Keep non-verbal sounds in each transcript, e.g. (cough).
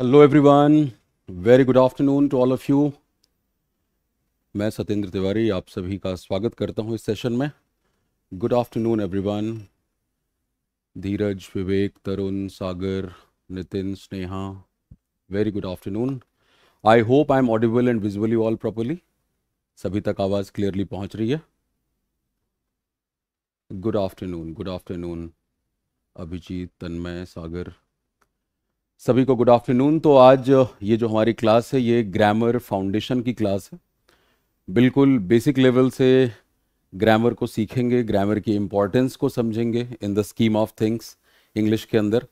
Hello everyone very good afternoon to all of you मैं सत्येंद्र तिवारी आप सभी का स्वागत करता हूं इस सेशन में good afternoon everyone Dheeraj Vivek Tarun Sagar Nitin Sneha very good afternoon I hope I am audible and visually all properly सभी तक आवाज़ क्लियरली पहुंच रही है good afternoon good afternoon Abhijeet Tanmay Sagar सभी को गुड आफ्टरनून तो आज ये जो हमारी क्लास है ये ग्रामर फाउंडेशन की क्लास है बिल्कुल बेसिक लेवल से ग्रामर को सीखेंगे ग्रामर की इम्पोर्टेंस को समझेंगे in the scheme of things English के अंदर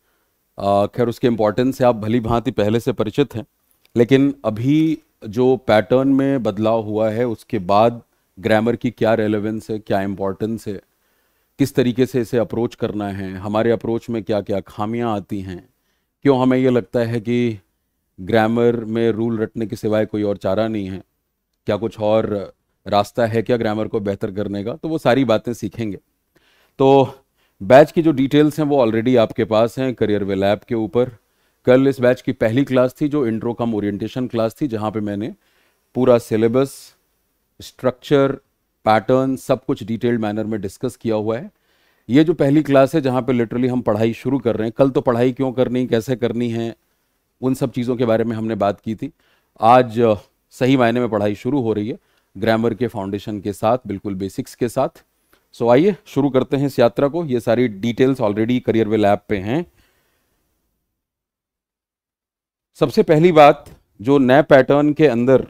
खैर उसके इम्पोर्टेंस से आप भली भांति पहले से परिचित हैं लेकिन अभी जो पैटर्न में बदलाव हुआ है उसके बाद ग्रामर की क्या रेलिवेंस है क्या इम्पोर्टेंस है किस तरीके से इसे अप्रोच करना है हमारे अप्रोच में क्या क्या खामियां आती हैं क्यों हमें ये लगता है कि ग्रामर में रूल रटने के सिवाय कोई और चारा नहीं है क्या कुछ और रास्ता है क्या ग्रामर को बेहतर करने का तो वो सारी बातें सीखेंगे तो बैच की जो डिटेल्स हैं वो ऑलरेडी आपके पास हैं करियर वे लैब के ऊपर कल इस बैच की पहली क्लास थी जो इंट्रो कम ओरिएंटेशन क्लास थी जहाँ पे मैंने पूरा सिलेबस स्ट्रक्चर पैटर्न सब कुछ डिटेल्ड मैनर में डिस्कस किया हुआ है ये जो पहली क्लास है जहाँ पे लिटरली हम पढ़ाई शुरू कर रहे हैं कल तो पढ़ाई क्यों करनी कैसे करनी है उन सब चीज़ों के बारे में हमने बात की थी आज सही मायने में पढ़ाई शुरू हो रही है ग्रामर के फाउंडेशन के साथ बिल्कुल बेसिक्स के साथ सो आइए शुरू करते हैं इस यात्रा को ये सारी डिटेल्स ऑलरेडी करियर वे लैब पे हैं सबसे पहली बात जो नए पैटर्न के अंदर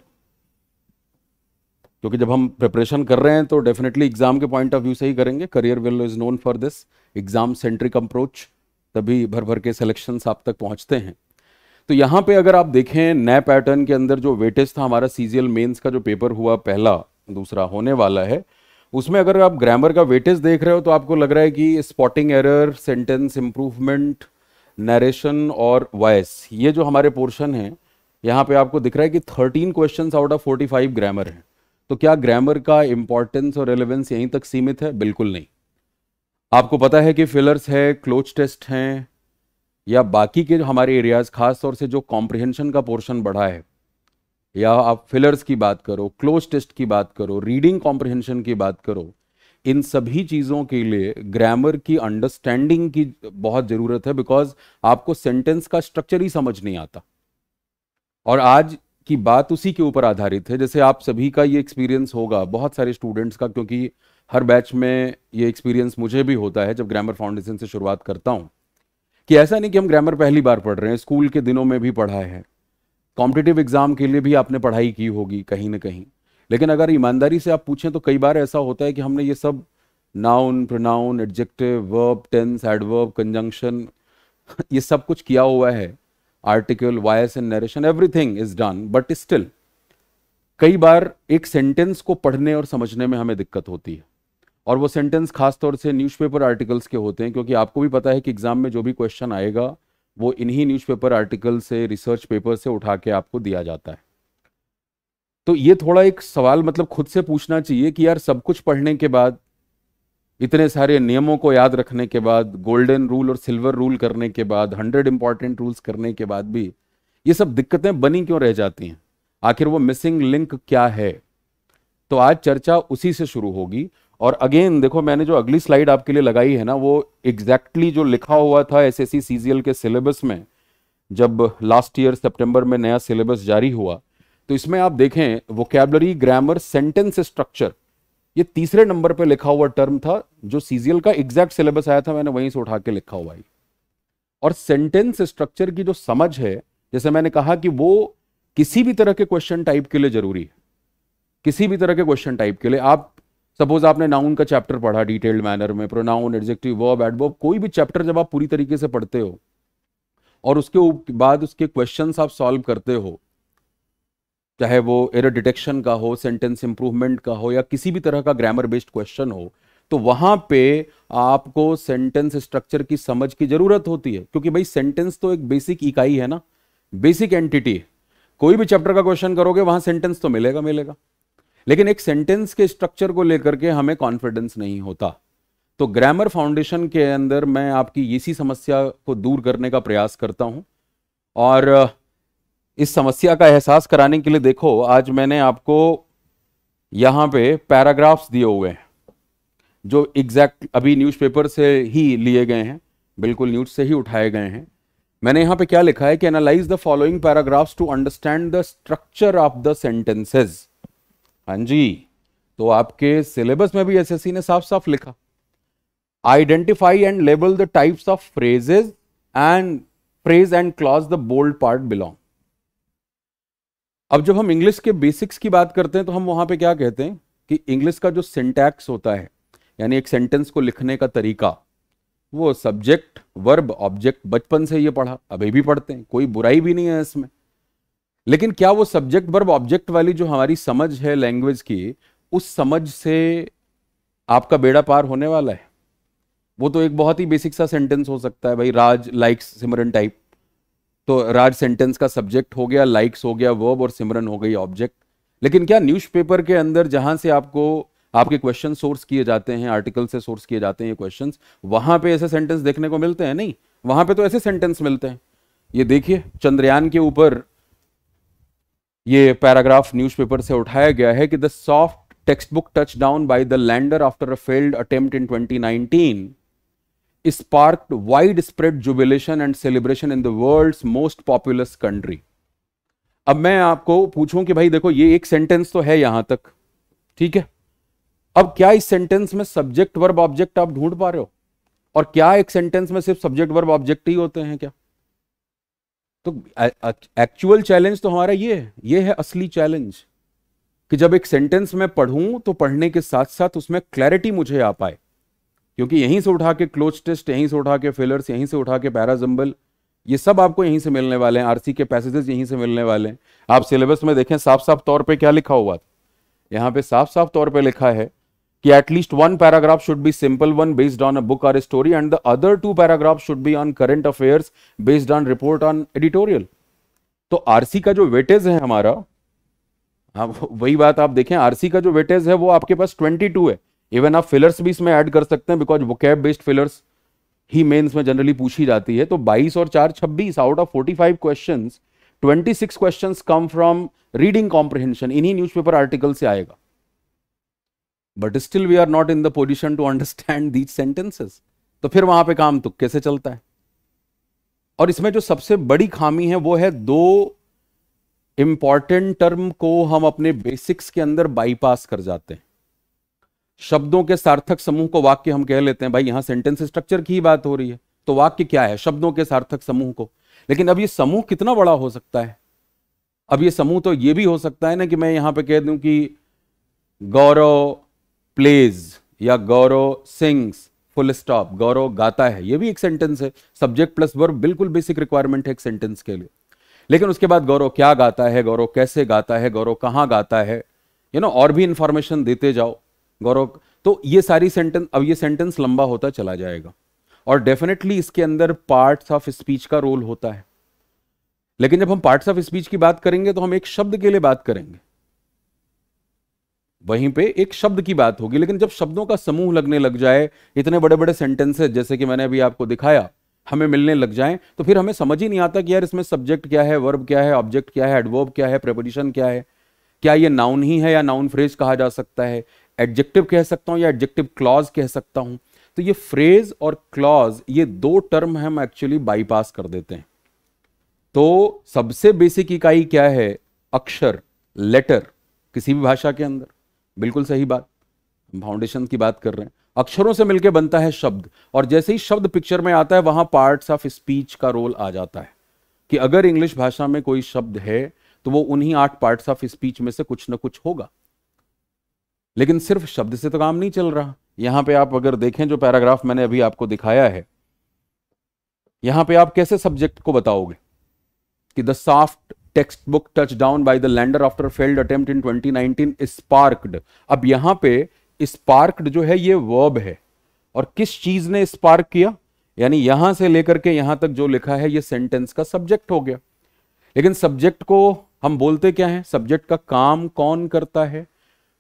क्योंकि जब हम प्रिपरेशन कर रहे हैं तो डेफिनेटली एग्जाम के पॉइंट ऑफ व्यू से ही करेंगे Careerwill is known for this exam centric approach तभी भर भर के सिलेक्शन आप तक पहुंचते हैं तो यहाँ पे अगर आप देखें नए पैटर्न के अंदर जो वेटेज था हमारा सीजीएल मेंस का जो पेपर हुआ पहला दूसरा होने वाला है उसमें अगर आप ग्रामर का वेटेज देख रहे हो तो आपको लग रहा है कि spotting error sentence improvement narration और वॉयस ये जो हमारे पोर्शन है यहाँ पे आपको दिख रहा है कि 13 क्वेश्चंस आउट ऑफ 45 ग्रामर हैं तो क्या ग्रामर का इंपॉर्टेंस और रेलिवेंस यहीं तक सीमित है बिल्कुल नहीं आपको पता है कि फिलर्स है क्लोज टेस्ट हैं या बाकी के हमारे एरियाज खास तौर से जो कॉम्प्रिहेंशन का पोर्शन बढ़ा है या आप फिलर्स की बात करो क्लोज टेस्ट की बात करो रीडिंग कॉम्प्रिहेंशन की बात करो इन सभी चीज़ों के लिए ग्रामर की अंडरस्टैंडिंग की बहुत ज़रूरत है बिकॉज आपको सेंटेंस का स्ट्रक्चर ही समझ नहीं आता और आज की बात उसी के ऊपर आधारित है जैसे आप सभी का ये एक्सपीरियंस होगा बहुत सारे स्टूडेंट्स का क्योंकि हर बैच में ये एक्सपीरियंस मुझे भी होता है जब ग्रामर फाउंडेशन से शुरुआत करता हूँ कि ऐसा नहीं कि हम ग्रामर पहली बार पढ़ रहे हैं स्कूल के दिनों में भी पढ़ा है कॉम्पिटेटिव एग्जाम के लिए भी आपने पढ़ाई की होगी कहीं ना कहीं लेकिन अगर ईमानदारी से आप पूछें तो कई बार ऐसा होता है कि हमने ये सब noun pronoun adjective verb tense adverb conjunction ये सब कुछ किया हुआ है article voice and narration everything is done but still कई बार एक सेंटेंस को पढ़ने और समझने में हमें दिक्कत होती है और वो सेंटेंस खासतौर से न्यूज़पेपर आर्टिकल्स के होते हैं क्योंकि आपको भी पता है कि एग्ज़ाम में जो भी क्वेश्चन आएगा वो इन्हीं न्यूज़पेपर आर्टिकल से रिसर्च पेपर से उठा के आपको दिया जाता है तो ये थोड़ा एक सवाल मतलब खुद से पूछना चाहिए कि यार सब कुछ पढ़ने के बाद इतने सारे नियमों को याद रखने के बाद गोल्डन रूल और सिल्वर रूल करने के बाद हंड्रेड इंपॉर्टेंट रूल्स करने के बाद भी ये सब दिक्कतें बनी क्यों रह जाती हैं आखिर वो मिसिंग लिंक क्या है तो आज चर्चा उसी से शुरू होगी और अगेन देखो मैंने जो अगली स्लाइड आपके लिए लगाई है ना वो एग्जैक्टली exactly जो लिखा हुआ था एस एस के सिलेबस में जब लास्ट ईयर सितंबर में नया सिलेबस जारी हुआ तो इसमें आप देखें वोकेबलरी ग्रामर सेंटेंस स्ट्रक्चर ये तीसरे नंबर पे लिखा हुआ टर्म था जो सीजीएल का एग्जैक्ट सिलेबस आया था मैंने वहीं से उठा के लिखा हुआ है और सेंटेंस स्ट्रक्चर की जो समझ है जैसे मैंने कहा कि वो किसी भी तरह के क्वेश्चन टाइप के लिए जरूरी है किसी भी तरह के क्वेश्चन टाइप के लिए आप सपोज आपने नाउन का चैप्टर पढ़ा डिटेल्ड मैनर में प्रोनाउन एडजेक्टिव वर्ब एडवर्ब कोई भी चैप्टर जब आप पूरी तरीके से पढ़ते हो और उसके बाद उसके क्वेश्चन आप सॉल्व करते हो चाहे वो एरर डिटेक्शन का हो सेंटेंस इंप्रूवमेंट का हो या किसी भी तरह का ग्रामर बेस्ड क्वेश्चन हो तो वहाँ पे आपको सेंटेंस स्ट्रक्चर की समझ की ज़रूरत होती है क्योंकि भाई सेंटेंस तो एक बेसिक इकाई है ना बेसिक एंटिटी कोई भी चैप्टर का क्वेश्चन करोगे वहाँ सेंटेंस तो मिलेगा मिलेगा लेकिन एक सेंटेंस के स्ट्रक्चर को लेकर के हमें कॉन्फिडेंस नहीं होता तो ग्रामर फाउंडेशन के अंदर मैं आपकी इसी समस्या को दूर करने का प्रयास करता हूँ और इस समस्या का एहसास कराने के लिए देखो आज मैंने आपको यहां पे पैराग्राफ्स दिए हुए हैं जो एग्जैक्ट अभी न्यूज़पेपर से ही लिए गए हैं बिल्कुल न्यूज से ही उठाए गए हैं मैंने यहाँ पे क्या लिखा है कि analyse the following paragraphs to understand the structure of the sentences हां जी तो आपके सिलेबस में भी एसएससी ने साफ साफ लिखा identify and label the types of phrases and phrase and clause the bold part belong अब जब हम इंग्लिश के बेसिक्स की बात करते हैं तो हम वहां पे क्या कहते हैं कि इंग्लिश का जो सिंटैक्स होता है यानी एक सेंटेंस को लिखने का तरीका वो सब्जेक्ट वर्ब ऑब्जेक्ट बचपन से ये पढ़ा अभी भी पढ़ते हैं कोई बुराई भी नहीं है इसमें लेकिन क्या वो सब्जेक्ट वर्ब ऑब्जेक्ट वाली जो हमारी समझ है लैंग्वेज की उस समझ से आपका बेड़ा पार होने वाला है वो तो एक बहुत ही बेसिक सा सेंटेंस हो सकता है भाई राज लाइक्स सिमरन टाइप तो राज सेंटेंस का सब्जेक्ट हो गया लाइक्स हो गया वर्ब और सिमरन हो गई ऑब्जेक्ट लेकिन क्या न्यूज़पेपर के अंदर जहां से आपको आपके क्वेश्चन सोर्स किए जाते हैं आर्टिकल से सोर्स किए जाते हैं क्वेश्चन वहां पे ऐसे सेंटेंस देखने को मिलते हैं नहीं वहां पे तो ऐसे सेंटेंस मिलते हैं ये देखिए चंद्रयान के ऊपर ये पैराग्राफ न्यूज़पेपर से उठाया गया है कि the soft text book touch down by the lander after a failed attempt in 2019 sparked widespread jubilation and celebration in the world's most populous country. अब मैं आपको पूछूं कि भाई देखो ये एक सेंटेंस तो है यहां तक ठीक है अब क्या इस सेंटेंस में सब्जेक्ट वर्ब ऑब्जेक्ट आप ढूंढ पा रहे हो और क्या एक सेंटेंस में सिर्फ सब्जेक्ट वर्ब ऑब्जेक्ट ही होते हैं क्या तो एक्चुअल चैलेंज तो हमारा ये है ये है असली चैलेंज कि जब एक सेंटेंस में पढ़ूं तो पढ़ने के साथ साथ उसमें क्लैरिटी मुझे आ पाए क्योंकि यहीं से उठा के क्लोज टेस्ट यहीं से उठा के फिलर्स यहीं से उठा के पैराजम्बल ये सब आपको यहीं से मिलने वाले हैं आरसी के पैसेजेस यहीं से मिलने वाले हैं आप सिलेबस में देखें साफ साफ तौर पे क्या लिखा हुआ था यहाँ पे साफ साफ तौर पे लिखा है कि at least one paragraph should be simple one based on a book or story and the other two paragraph should be on current affair based on report on editorial तो आरसी का जो वेटेज है हमारा हाँ वही बात आप देखें आरसी का जो वेटेज है वो आपके पास ट्वेंटी टू है इवन आप फिलर्स भी इसमें ऐड कर सकते हैं बिकॉज वोकैब बेस्ड फिलर्स ही मेन्स में जनरली पूछी जाती है तो 22 और चार छब्बीस out of 45 twenty six question come from reading comprehension इन्हीं पेपर आर्टिकल से आएगा but still we are not in the position to understand these sentences तो फिर वहां पे काम तुक्के तो से चलता है और इसमें जो सबसे बड़ी खामी है वो है दो इंपॉर्टेंट टर्म को हम अपने बेसिक्स के अंदर बाईपास कर जाते हैं शब्दों के सार्थक समूह को वाक्य हम कह लेते हैं भाई यहां सेंटेंस स्ट्रक्चर की बात हो रही है तो वाक्य क्या है शब्दों के सार्थक समूह को लेकिन अब ये समूह कितना बड़ा हो सकता है अब ये समूह तो ये भी हो सकता है ना कि मैं यहां पे कह दूं कि गौरव प्लेज या Gaurav sings full stop Gaurav गाता है ये भी एक सेंटेंस है सब्जेक्ट प्लस वर्ब बिल्कुल बेसिक रिक्वायरमेंट है एक सेंटेंस के लिए लेकिन उसके बाद गौरव क्या गाता है गौरव कैसे गाता है गौरव कहाँ गाता है यू नो और भी इंफॉर्मेशन देते जाओ गौरव तो ये सारी सेंटेंस अब ये सेंटेंस लंबा होता चला जाएगा और डेफिनेटली इसके अंदर पार्ट्स ऑफ स्पीच का रोल होता है लेकिन जब हम पार्ट्स ऑफ स्पीच की बात करेंगे तो हम एक शब्द के लिए बात करेंगे वहीं पे एक शब्द की बात होगी लेकिन जब शब्दों का समूह लगने लग जाए इतने बड़े बड़े सेंटेंसेस जैसे कि मैंने अभी आपको दिखाया हमें मिलने लग जाएं तो फिर हमें समझ ही नहीं आता कि यार इसमें सब्जेक्ट क्या है वर्ब क्या है ऑब्जेक्ट क्या है एडवर्ब क्या है प्रेपोजिशन क्या है क्या ये नाउन ही है या नाउन फ्रेज कहा जा सकता है एडजेक्टिव कह सकता हूं या एडजेक्टिव क्लॉज कह सकता हूं तो ये फ्रेज और क्लॉज ये दो टर्म हम एक्चुअली बाईपास कर देते हैं तो सबसे बेसिक इकाई क्या है अक्षर लेटर किसी भी भाषा के अंदर बिल्कुल सही बात फाउंडेशन की बात कर रहे हैं अक्षरों से मिलकर बनता है शब्द और जैसे ही शब्द पिक्चर में आता है वहां पार्ट्स ऑफ स्पीच का रोल आ जाता है कि अगर इंग्लिश भाषा में कोई शब्द है तो वो उन्हीं आठ पार्ट्स ऑफ स्पीच में से कुछ ना कुछ होगा लेकिन सिर्फ शब्द से तो काम नहीं चल रहा यहां पे आप अगर देखें जो पैराग्राफ मैंने अभी आपको दिखाया है यहां पे आप कैसे सब्जेक्ट को बताओगे कि the soft text book touch down by the lander after failed attempt in 2019 sparked अब यहां पे स्पार्क्ड जो है ये वर्ब है और किस चीज ने स्पार्क किया यानी यहां से लेकर के यहां तक जो लिखा है ये सेंटेंस का सब्जेक्ट हो गया लेकिन सब्जेक्ट को हम बोलते क्या है सब्जेक्ट का काम कौन करता है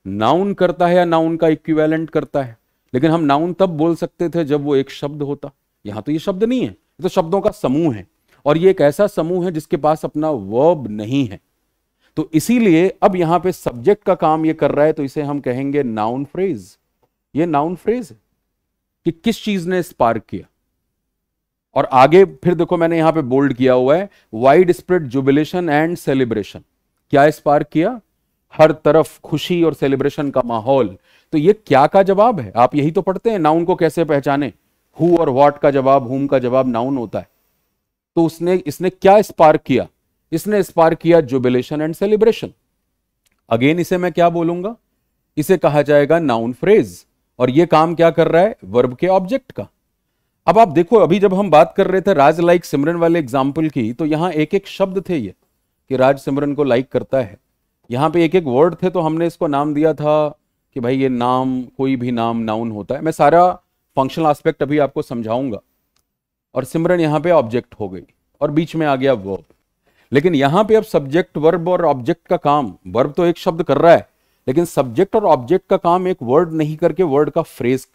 नाउन करता है या नाउन का इक्विवेलेंट करता है लेकिन हम नाउन तब बोल सकते थे जब वो एक शब्द होता यहां तो ये शब्द नहीं है ये तो शब्दों का समूह है और ये एक ऐसा समूह है जिसके पास अपना वर्ब नहीं है तो इसीलिए अब यहां पे सब्जेक्ट का काम ये कर रहा है तो इसे हम कहेंगे नाउन फ्रेज ये नाउन फ्रेज है कि किस चीज ने स्पार्क किया और आगे फिर देखो मैंने यहां पे बोल्ड किया हुआ है widespread jubilation and celebration क्या स्पार्क किया हर तरफ खुशी और सेलिब्रेशन का माहौल तो ये क्या का जवाब है आप यही तो पढ़ते हैं नाउन को कैसे पहचाने हु और व्हाट का जवाब हुम का जवाब नाउन होता है तो उसने इसने क्या स्पार्क किया इसने स्पार्क किया जुबिलेशन एंड सेलिब्रेशन अगेन इसे मैं क्या बोलूंगा इसे कहा जाएगा नाउन फ्रेज और ये काम क्या कर रहा है वर्ब के ऑब्जेक्ट का अब आप देखो अभी जब हम बात कर रहे थे राज लाइक सिमरन वाले एग्जाम्पल की तो यहां एक एक शब्द थे ये कि राज सिमरन को लाइक करता है यहाँ पे एक एक वर्ड थे तो हमने इसको नाम दिया था कि भाई ये नाम कोई भी नाम नाउन होता है मैं सारा फंक्शनल एस्पेक्ट अभी आपको समझाऊंगा और सिमरन यहाँ पे ऑब्जेक्ट हो गई और बीच में आ गया वर्ब लेकिन यहाँ पे अब सब्जेक्ट वर्ब और ऑब्जेक्ट का काम वर्ब तो एक शब्द कर रहा है लेकिन सब्जेक्ट और ऑब्जेक्ट का काम एक वर्ड नहीं करके वर्ड का फ्रेज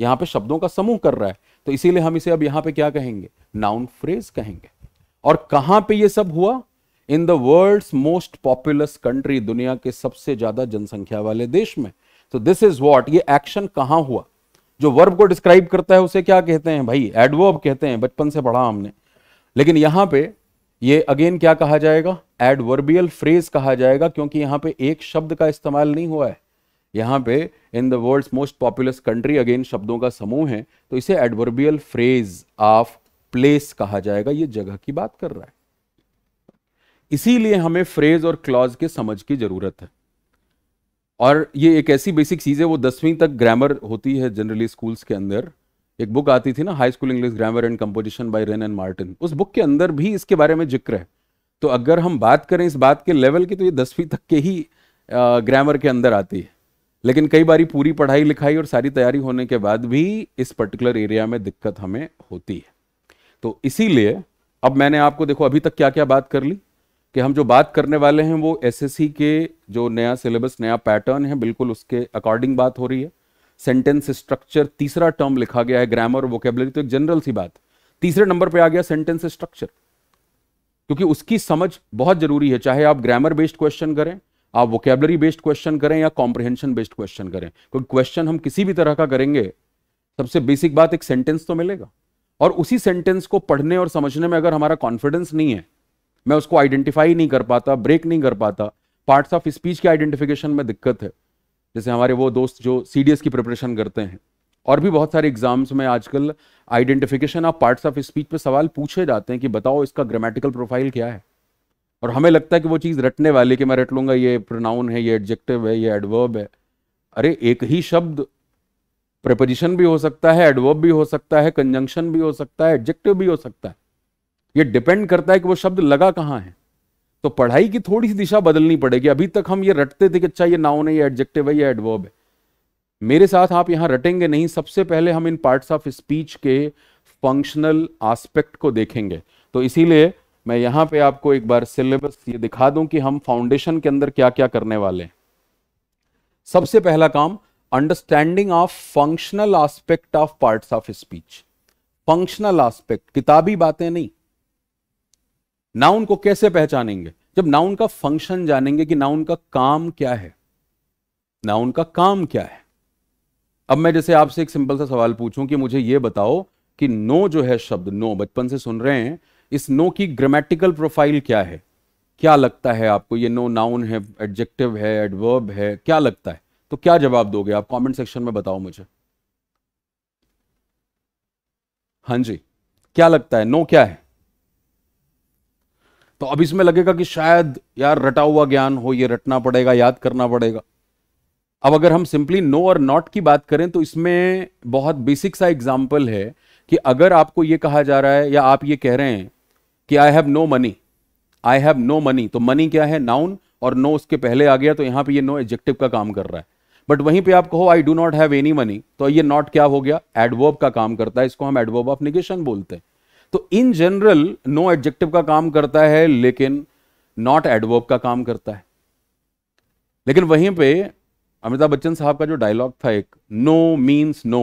यहाँ पे शब्दों का समूह कर रहा है तो इसीलिए हम इसे अब यहाँ पे क्या कहेंगे नाउन फ्रेज कहेंगे और कहाँ पे ये सब हुआ in the world most populous country दुनिया के सबसे ज्यादा जनसंख्या वाले देश में तो दिस इज वॉट ये एक्शन कहां हुआ जो वर्ब को डिस्क्राइब करता है उसे क्या कहते हैं भाई एडवर्ब कहते हैं बचपन से पढ़ा हमने लेकिन यहाँ पे ये अगेन क्या कहा जाएगा एडवर्बियल फ्रेज कहा जाएगा क्योंकि यहां पे एक शब्द का इस्तेमाल नहीं हुआ है यहां पे in the world most populous country again शब्दों का समूह है तो इसे एडवर्बियल फ्रेज ऑफ प्लेस कहा जाएगा ये जगह की बात कर रहा है इसीलिए हमें फ्रेज और क्लॉज के समझ की ज़रूरत है और ये एक ऐसी बेसिक चीज़ है वो दसवीं तक ग्रामर होती है जनरली स्कूल्स के अंदर एक बुक आती थी ना high school English grammar and composition by Wren and Martin उस बुक के अंदर भी इसके बारे में जिक्र है तो अगर हम बात करें इस बात के लेवल की तो ये दसवीं तक के ही ग्रामर के अंदर आती है लेकिन कई बार पूरी पढ़ाई लिखाई और सारी तैयारी होने के बाद भी इस पर्टिकुलर एरिया में दिक्कत हमें होती है तो इसीलिए अब मैंने आपको देखो अभी तक क्या क्या बात कर ली कि हम जो बात करने वाले हैं वो एसएससी के जो नया सिलेबस नया पैटर्न है बिल्कुल उसके अकॉर्डिंग बात हो रही है सेंटेंस स्ट्रक्चर तीसरा टर्म लिखा गया है ग्रामर और वोकेबलरी तो एक जनरल सी बात तीसरे नंबर पे आ गया सेंटेंस स्ट्रक्चर क्योंकि उसकी समझ बहुत जरूरी है चाहे आप ग्रामर बेस्ड क्वेश्चन करें आप वोकेबलरी बेस्ड क्वेश्चन करें या कॉम्प्रिहेंशन बेस्ड क्वेश्चन करें क्योंकि क्वेश्चन हम किसी भी तरह का करेंगे सबसे बेसिक बात एक सेंटेंस तो मिलेगा और उसी सेंटेंस को पढ़ने और समझने में अगर हमारा कॉन्फिडेंस नहीं है मैं उसको आइडेंटिफाई नहीं कर पाता ब्रेक नहीं कर पाता पार्ट्स ऑफ स्पीच के आइडेंटिफिकेशन में दिक्कत है जैसे हमारे वो दोस्त जो सी की प्रिपरेशन करते हैं और भी बहुत सारे एग्जाम्स में आजकल identification of parts of speech पर सवाल पूछे जाते हैं कि बताओ इसका ग्रामेटिकल प्रोफाइल क्या है और हमें लगता है कि वो चीज़ रटने वाली कि मैं रट लूँगा ये प्रोनाउन है ये एडजेक्टिव है ये एडवर्ब है अरे एक ही शब्द प्रपोजिशन भी हो सकता है एडवर्ब भी हो सकता है कंजंक्शन भी हो सकता है एडजेक्टिव भी हो सकता है ये डिपेंड करता है कि वो शब्द लगा कहाँ है तो पढ़ाई की थोड़ी सी दिशा बदलनी पड़ेगी अभी तक हम ये रटते थे कि अच्छा ये नाउन है ये एडजेक्टिव है ये एडवर्ब है मेरे साथ आप यहां रटेंगे नहीं सबसे पहले हम इन पार्ट्स ऑफ स्पीच के फंक्शनल आस्पेक्ट को देखेंगे तो इसीलिए मैं यहां पे आपको एक बार सिलेबस ये दिखा दूं कि हम फाउंडेशन के अंदर क्या क्या करने वाले हैं सबसे पहला काम understanding of functional aspect of parts of speech functional aspect किताबी बातें नहीं नाउन को कैसे पहचानेंगे जब नाउन का फंक्शन जानेंगे कि नाउन का काम क्या है नाउन का काम क्या है अब मैं जैसे आपसे एक सिंपल सा सवाल पूछूं कि मुझे यह बताओ कि नो जो है शब्द नो बचपन से सुन रहे हैं इस नो की ग्रामेटिकल प्रोफाइल क्या है क्या लगता है आपको ये नो नाउन है एडजेक्टिव है एडवर्ब है क्या लगता है तो क्या जवाब दोगे आप कमेंट सेक्शन में बताओ मुझे हाँ जी क्या लगता है नो क्या है तो अब इसमें लगेगा कि शायद यार रटा हुआ ज्ञान हो ये रटना पड़ेगा याद करना पड़ेगा अब अगर हम सिंपली नो और नॉट की बात करें तो इसमें बहुत बेसिक सा एग्जाम्पल है कि अगर आपको ये कहा जा रहा है या आप ये कह रहे हैं कि I have no money I have no money तो मनी क्या है नाउन और नो उसके पहले आ गया तो यहां पे ये नो एजेक्टिव का काम कर रहा है बट वहीं पे आप कहो I do not have any money तो ये नॉट क्या हो गया एडवर्ब का काम करता है इसको हम एडवर्ब ऑफ निगेशन बोलते हैं तो इन जनरल नो एडजेक्टिव का काम करता है लेकिन नॉट एडवर्ब का काम करता है लेकिन वहीं पे अमिताभ बच्चन साहब का जो डायलॉग था एक no means no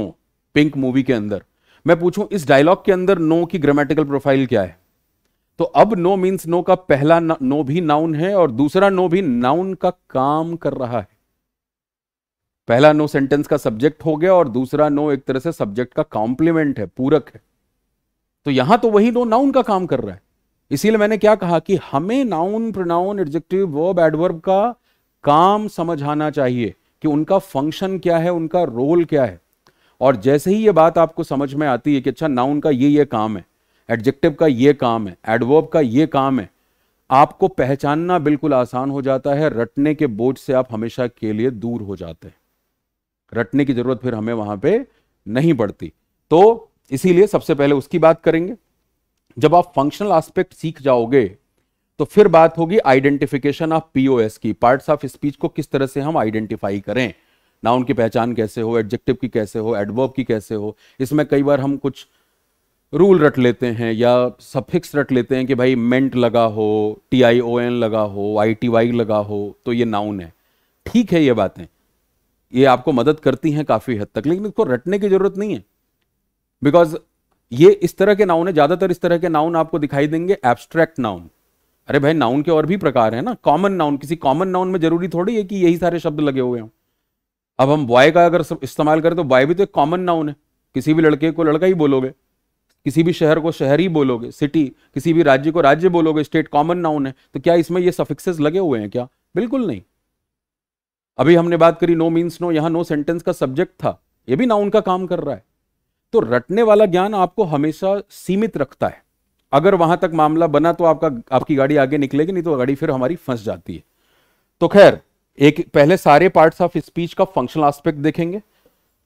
Pink movie के अंदर मैं पूछूं इस डायलॉग के अंदर नो की ग्रामेटिकल प्रोफाइल क्या है तो अब नो मीन्स नो का पहला नो भी नाउन है और दूसरा नो भी नाउन का काम कर रहा है पहला नो सेंटेंस का सब्जेक्ट हो गया और दूसरा नो एक तरह से सब्जेक्ट का कॉम्प्लीमेंट है पूरक है तो यहां तो वही नो नाउन का काम कर रहा है इसीलिए मैंने क्या कहा कि हमें noun pronoun adjective verb adverb का काम समझाना चाहिए कि उनका फंक्शन क्या है उनका रोल क्या है और जैसे ही ये बात आपको समझ में आती है कि अच्छा नाउन का ये ये काम है एडजेक्टिव का ये काम है एडवर्ब का ये काम है आपको पहचानना बिल्कुल आसान हो जाता है रटने के बोझ से आप हमेशा के लिए दूर हो जाते हैं रटने की जरूरत फिर हमें वहां पे नहीं पड़ती तो इसीलिए सबसे पहले उसकी बात करेंगे जब आप फंक्शनल एस्पेक्ट सीख जाओगे तो फिर बात होगी आइडेंटिफिकेशन ऑफ पीओएस की पार्ट्स ऑफ स्पीच को किस तरह से हम आइडेंटिफाई करें ना उनकी पहचान कैसे हो एडजेक्टिव की कैसे हो एडवर्ब की कैसे हो इसमें कई बार हम कुछ रूल रट लेते हैं या सफिक्स रट लेते हैं कि भाई मेंट लगा हो टी आई ओ एन लगा हो आई टी वाई लगा हो तो ये नाउन है ठीक है ये बातें ये आपको मदद करती हैं काफ़ी हद तक लेकिन इसको रटने की ज़रूरत नहीं है बिकॉज ये इस तरह के नाउन है ज्यादातर इस तरह के नाउन आपको दिखाई देंगे एब्स्ट्रैक्ट नाउन अरे भाई नाउन के और भी प्रकार है ना कॉमन नाउन किसी कॉमन नाउन में जरूरी थोड़ी है कि यही सारे शब्द लगे हुए हैं अब हम बॉय का अगर इस्तेमाल करें तो बॉय भी तो एक कॉमन नाउन है किसी भी लड़के को लड़का ही बोलोगे किसी भी शहर को शहर ही बोलोगे सिटी किसी भी राज्य को राज्य बोलोगे स्टेट कॉमन नाउन है तो क्या इसमें ये सफिक्सेस लगे हुए हैं क्या बिल्कुल नहीं अभी हमने बात करी नो मीन्स नो यहाँ नो सेंटेंस का सब्जेक्ट था ये भी नाउन का काम कर रहा है तो रटने वाला ज्ञान आपको हमेशा सीमित रखता है अगर वहां तक मामला बना तो आपका आपकी गाड़ी आगे निकलेगी नहीं तो गाड़ी फिर हमारी फंस जाती है तो खैर एक पहले सारे पार्ट्स ऑफ स्पीच का फंक्शनल एस्पेक्ट देखेंगे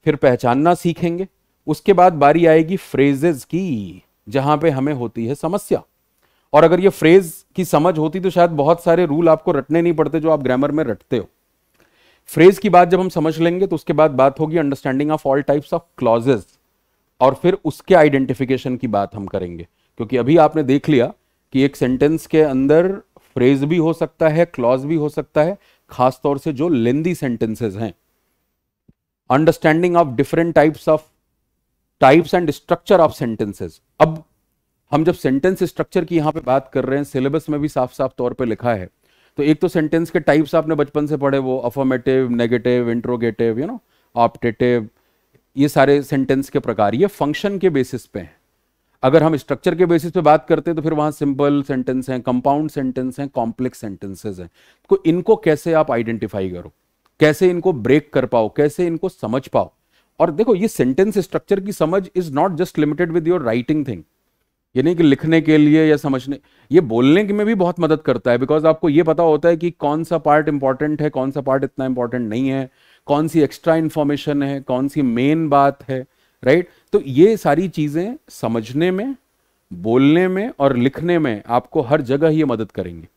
फिर पहचानना सीखेंगे उसके बाद बारी आएगी फ्रेजेस की जहां पे हमें होती है समस्या और अगर ये फ्रेज की समझ होती तो शायद बहुत सारे रूल आपको रटने नहीं पड़ते जो आप ग्रामर में रटते हो फ्रेज की बात जब हम समझ लेंगे तो उसके बाद बात होगी understanding of all types of clauses और फिर उसके आइडेंटिफिकेशन की बात हम करेंगे क्योंकि अभी आपने देख लिया कि एक सेंटेंस के अंदर फ्रेज भी हो सकता है क्लॉज भी हो सकता है खासतौर से जो लेंदी सेंटेंसेज हैं understanding of different types of types and structure of sentences अब हम जब सेंटेंस स्ट्रक्चर की यहां पे बात कर रहे हैं सिलेबस में भी साफ साफ तौर पे लिखा है तो एक तो सेंटेंस के टाइप्स आपने बचपन से पढ़े वो affirmative negative interrogative you know optative ये सारे सेंटेंस के प्रकार ये फंक्शन के बेसिस पे हैं अगर हम स्ट्रक्चर के बेसिस पे बात करते हैं तो फिर वहां सिंपल सेंटेंस हैं कंपाउंड सेंटेंस हैं कॉम्प्लेक्स सेंटेंसेज हैं तो इनको कैसे आप आइडेंटिफाई करो कैसे इनको ब्रेक कर पाओ कैसे इनको समझ पाओ और देखो ये सेंटेंस स्ट्रक्चर की समझ is not just limited with your writing thing ये नहीं कि लिखने के लिए या समझने ये बोलने के में भी बहुत मदद करता है बिकॉज आपको ये पता होता है कि कौन सा पार्ट इंपॉर्टेंट है कौन सा पार्ट इतना इंपॉर्टेंट नहीं है कौन सी एक्स्ट्रा इंफॉर्मेशन है कौन सी मेन बात है राइट right? तो ये सारी चीज़ें समझने में बोलने में और लिखने में आपको हर जगह ये मदद करेंगे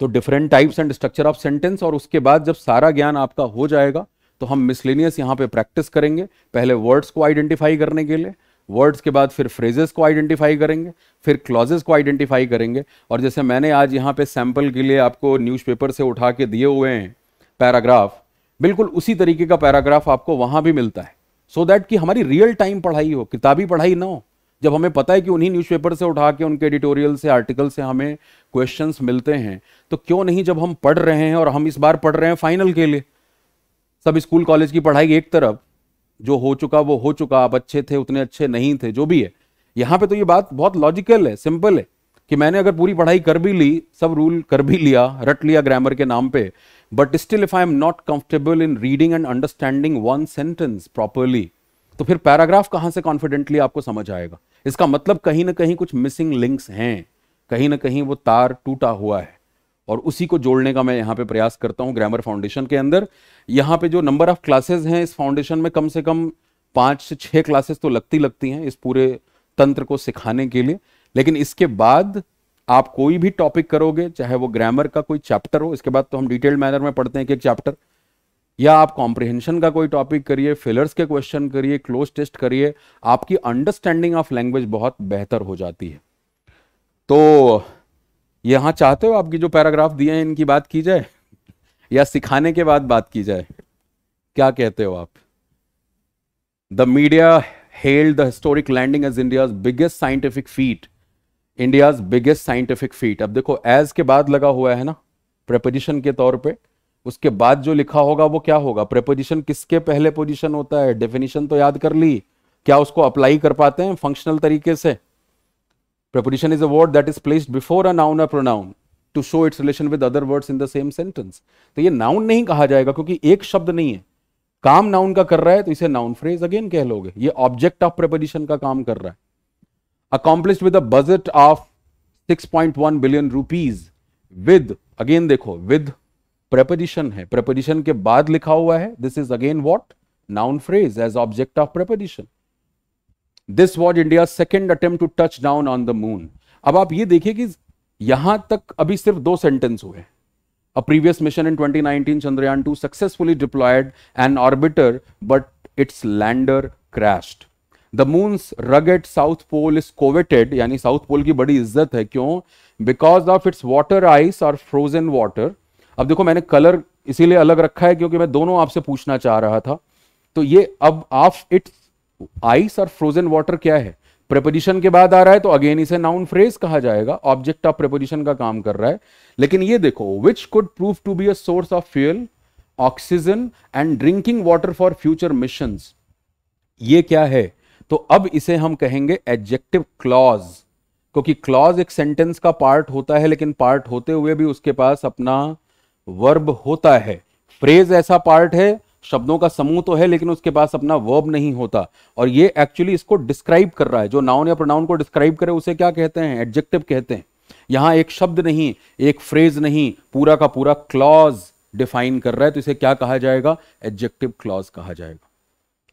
तो different types and structure of sentence और उसके बाद जब सारा ज्ञान आपका हो जाएगा तो हम मिसलेनियस यहां पे प्रैक्टिस करेंगे पहले वर्ड्स को आइडेंटिफाई करने के लिए वर्ड्स के बाद फिर फ्रेजेस को आइडेंटिफाई करेंगे फिर क्लॉजेस को आइडेंटिफाई करेंगे और जैसे मैंने आज यहाँ पे सैंपल के लिए आपको न्यूज़पेपर से उठा के दिए हुए हैं पैराग्राफ बिल्कुल उसी तरीके का पैराग्राफ आपको वहां भी मिलता है सो so दैट कि हमारी रियल टाइम पढ़ाई हो किताबी पढ़ाई ना हो जब हमें पता है कि उन्हीं न्यूज़पेपर से उठा के उनके एडिटोरियल से आर्टिकल से हमें क्वेश्चंस मिलते हैं तो क्यों नहीं जब हम पढ़ रहे हैं और हम इस बार पढ़ रहे हैं फाइनल के लिए सब स्कूल कॉलेज की पढ़ाई एक तरफ जो हो चुका वो हो चुका आप अच्छे थे उतने अच्छे नहीं थे जो भी है यहाँ पे तो ये बात बहुत लॉजिकल है सिंपल है कि मैंने अगर पूरी पढ़ाई कर भी ली सब रूल कर भी लिया रट लिया ग्रामर के नाम पे but still if I am not comfortable in reading and understanding one sentence properly तो फिर पैराग्राफ कहां से कॉन्फिडेंटली आपको समझ आएगा इसका मतलब कहीं ना कहीं कुछ मिसिंग लिंक्स हैं कहीं ना कहीं वो तार टूटा हुआ है और उसी को जोड़ने का मैं यहां पे प्रयास करता हूं ग्रामर फाउंडेशन के अंदर यहां पे जो नंबर ऑफ क्लासेस हैं इस फाउंडेशन में कम से कम पांच से छह क्लासेस तो लगती लगती हैं इस पूरे तंत्र को सिखाने के लिए लेकिन इसके बाद आप कोई भी टॉपिक करोगे चाहे वो ग्रामर का कोई चैप्टर हो इसके बाद तो हम डिटेल्ड मैनर में पढ़ते हैं एक एक चैप्टर या आप कॉम्प्रिहेंशन का कोई टॉपिक करिए फिलर्स के क्वेश्चन करिए क्लोज टेस्ट करिए आपकी अंडरस्टैंडिंग ऑफ लैंग्वेज बहुत बेहतर हो जाती है तो यहां चाहते हो आपकी जो पैराग्राफ दिए हैं इनकी बात की जाए या सिखाने के बाद बात की जाए क्या कहते हो आप the media held the historic landing as India biggest scientific feat India's biggest scientific feat अब देखो एज के बाद लगा हुआ है ना प्रेपोजिशन के तौर पे उसके बाद जो लिखा होगा वो क्या होगा प्रेपोजिशन किसके पहले पोजिशन होता है डेफिनेशन तो याद कर ली क्या उसको अप्लाई कर पाते हैं फंक्शनल तरीके से preposition is a word that is placed before a noun a pronoun to show its relation with other words in the same sentence तो ये नाउन नहीं कहा जाएगा क्योंकि एक शब्द नहीं है काम नाउन का कर रहा है तो इसे नाउन फ्रेज अगेन कह लोगे ये ऑब्जेक्ट ऑफ प्रेपोजिशन का काम कर रहा है accomplished with a budget of 6.1 billion rupees with again देखो with preposition है preposition के बाद लिखा हुआ है this is again what noun phrase as object of preposition this was India's second attempt to touch down on the moon अब आप ये देखिए कि यहां तक अभी सिर्फ दो सेंटेंस हुए हैं A previous mission in 2019, Chandrayaan 2 successfully deployed an orbiter, but its lander crashed. The moon's rugged south pole is coveted यानी साउथ पोल की बड़ी इज्जत है क्यों because of its water ice और फ्रोजन वाटर अब देखो मैंने कलर इसीलिए अलग रखा है क्योंकि मैं दोनों आपसे पूछना चाह रहा था तो ये अब ऑफ इट्स आइस और फ्रोजन वाटर क्या है प्रेपोजिशन के बाद आ रहा है तो अगेन इसे नाउन फ्रेज कहा जाएगा ऑब्जेक्ट ऑफ प्रेपोजिशन का काम कर रहा है लेकिन ये देखो which could prove to be a source of fuel oxygen and drinking water for future mission ये क्या है तो अब इसे हम कहेंगे एडजेक्टिव क्लॉज क्योंकि क्लॉज एक सेंटेंस का पार्ट होता है लेकिन पार्ट होते हुए भी उसके पास अपना वर्ब होता है फ्रेज ऐसा पार्ट है शब्दों का समूह तो है लेकिन उसके पास अपना वर्ब नहीं होता और ये एक्चुअली इसको डिस्क्राइब कर रहा है जो नाउन या प्रोनाउन को डिस्क्राइब करे उसे क्या कहते हैं एडजेक्टिव कहते हैं यहां एक शब्द नहीं एक फ्रेज नहीं पूरा का पूरा क्लॉज डिफाइन कर रहा है तो इसे क्या कहा जाएगा एडजेक्टिव क्लॉज कहा जाएगा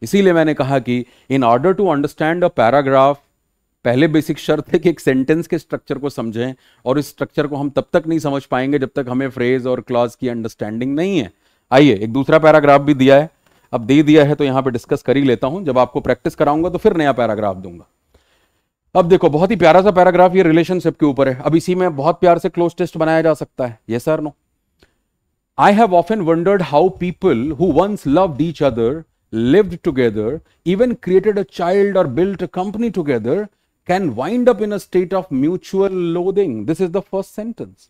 इसीलिए मैंने कहा कि in order to understand a paragraph पहले बेसिक शर्त है कि एक सेंटेंस के स्ट्रक्चर को समझें और इस स्ट्रक्चर को हम तब तक नहीं समझ पाएंगे जब तक हमें फ्रेज और क्लॉज की अंडरस्टैंडिंग नहीं है आइए एक दूसरा पैराग्राफ भी दिया है अब दे दिया है तो यहां पे डिस्कस कर ही लेता हूं जब आपको प्रैक्टिस कराऊंगा तो फिर नया पैराग्राफ दूंगा अब देखो बहुत ही प्यारा सा पैराग्राफ ये रिलेशनशिप के ऊपर है अब इसी में बहुत प्यार से क्लोज टेस्ट बनाया जा सकता है ये sir no I have often wondered how people who once love each other lived together, even created a child or built a company together, can wind up in a state of mutual loathing. This is the first sentence.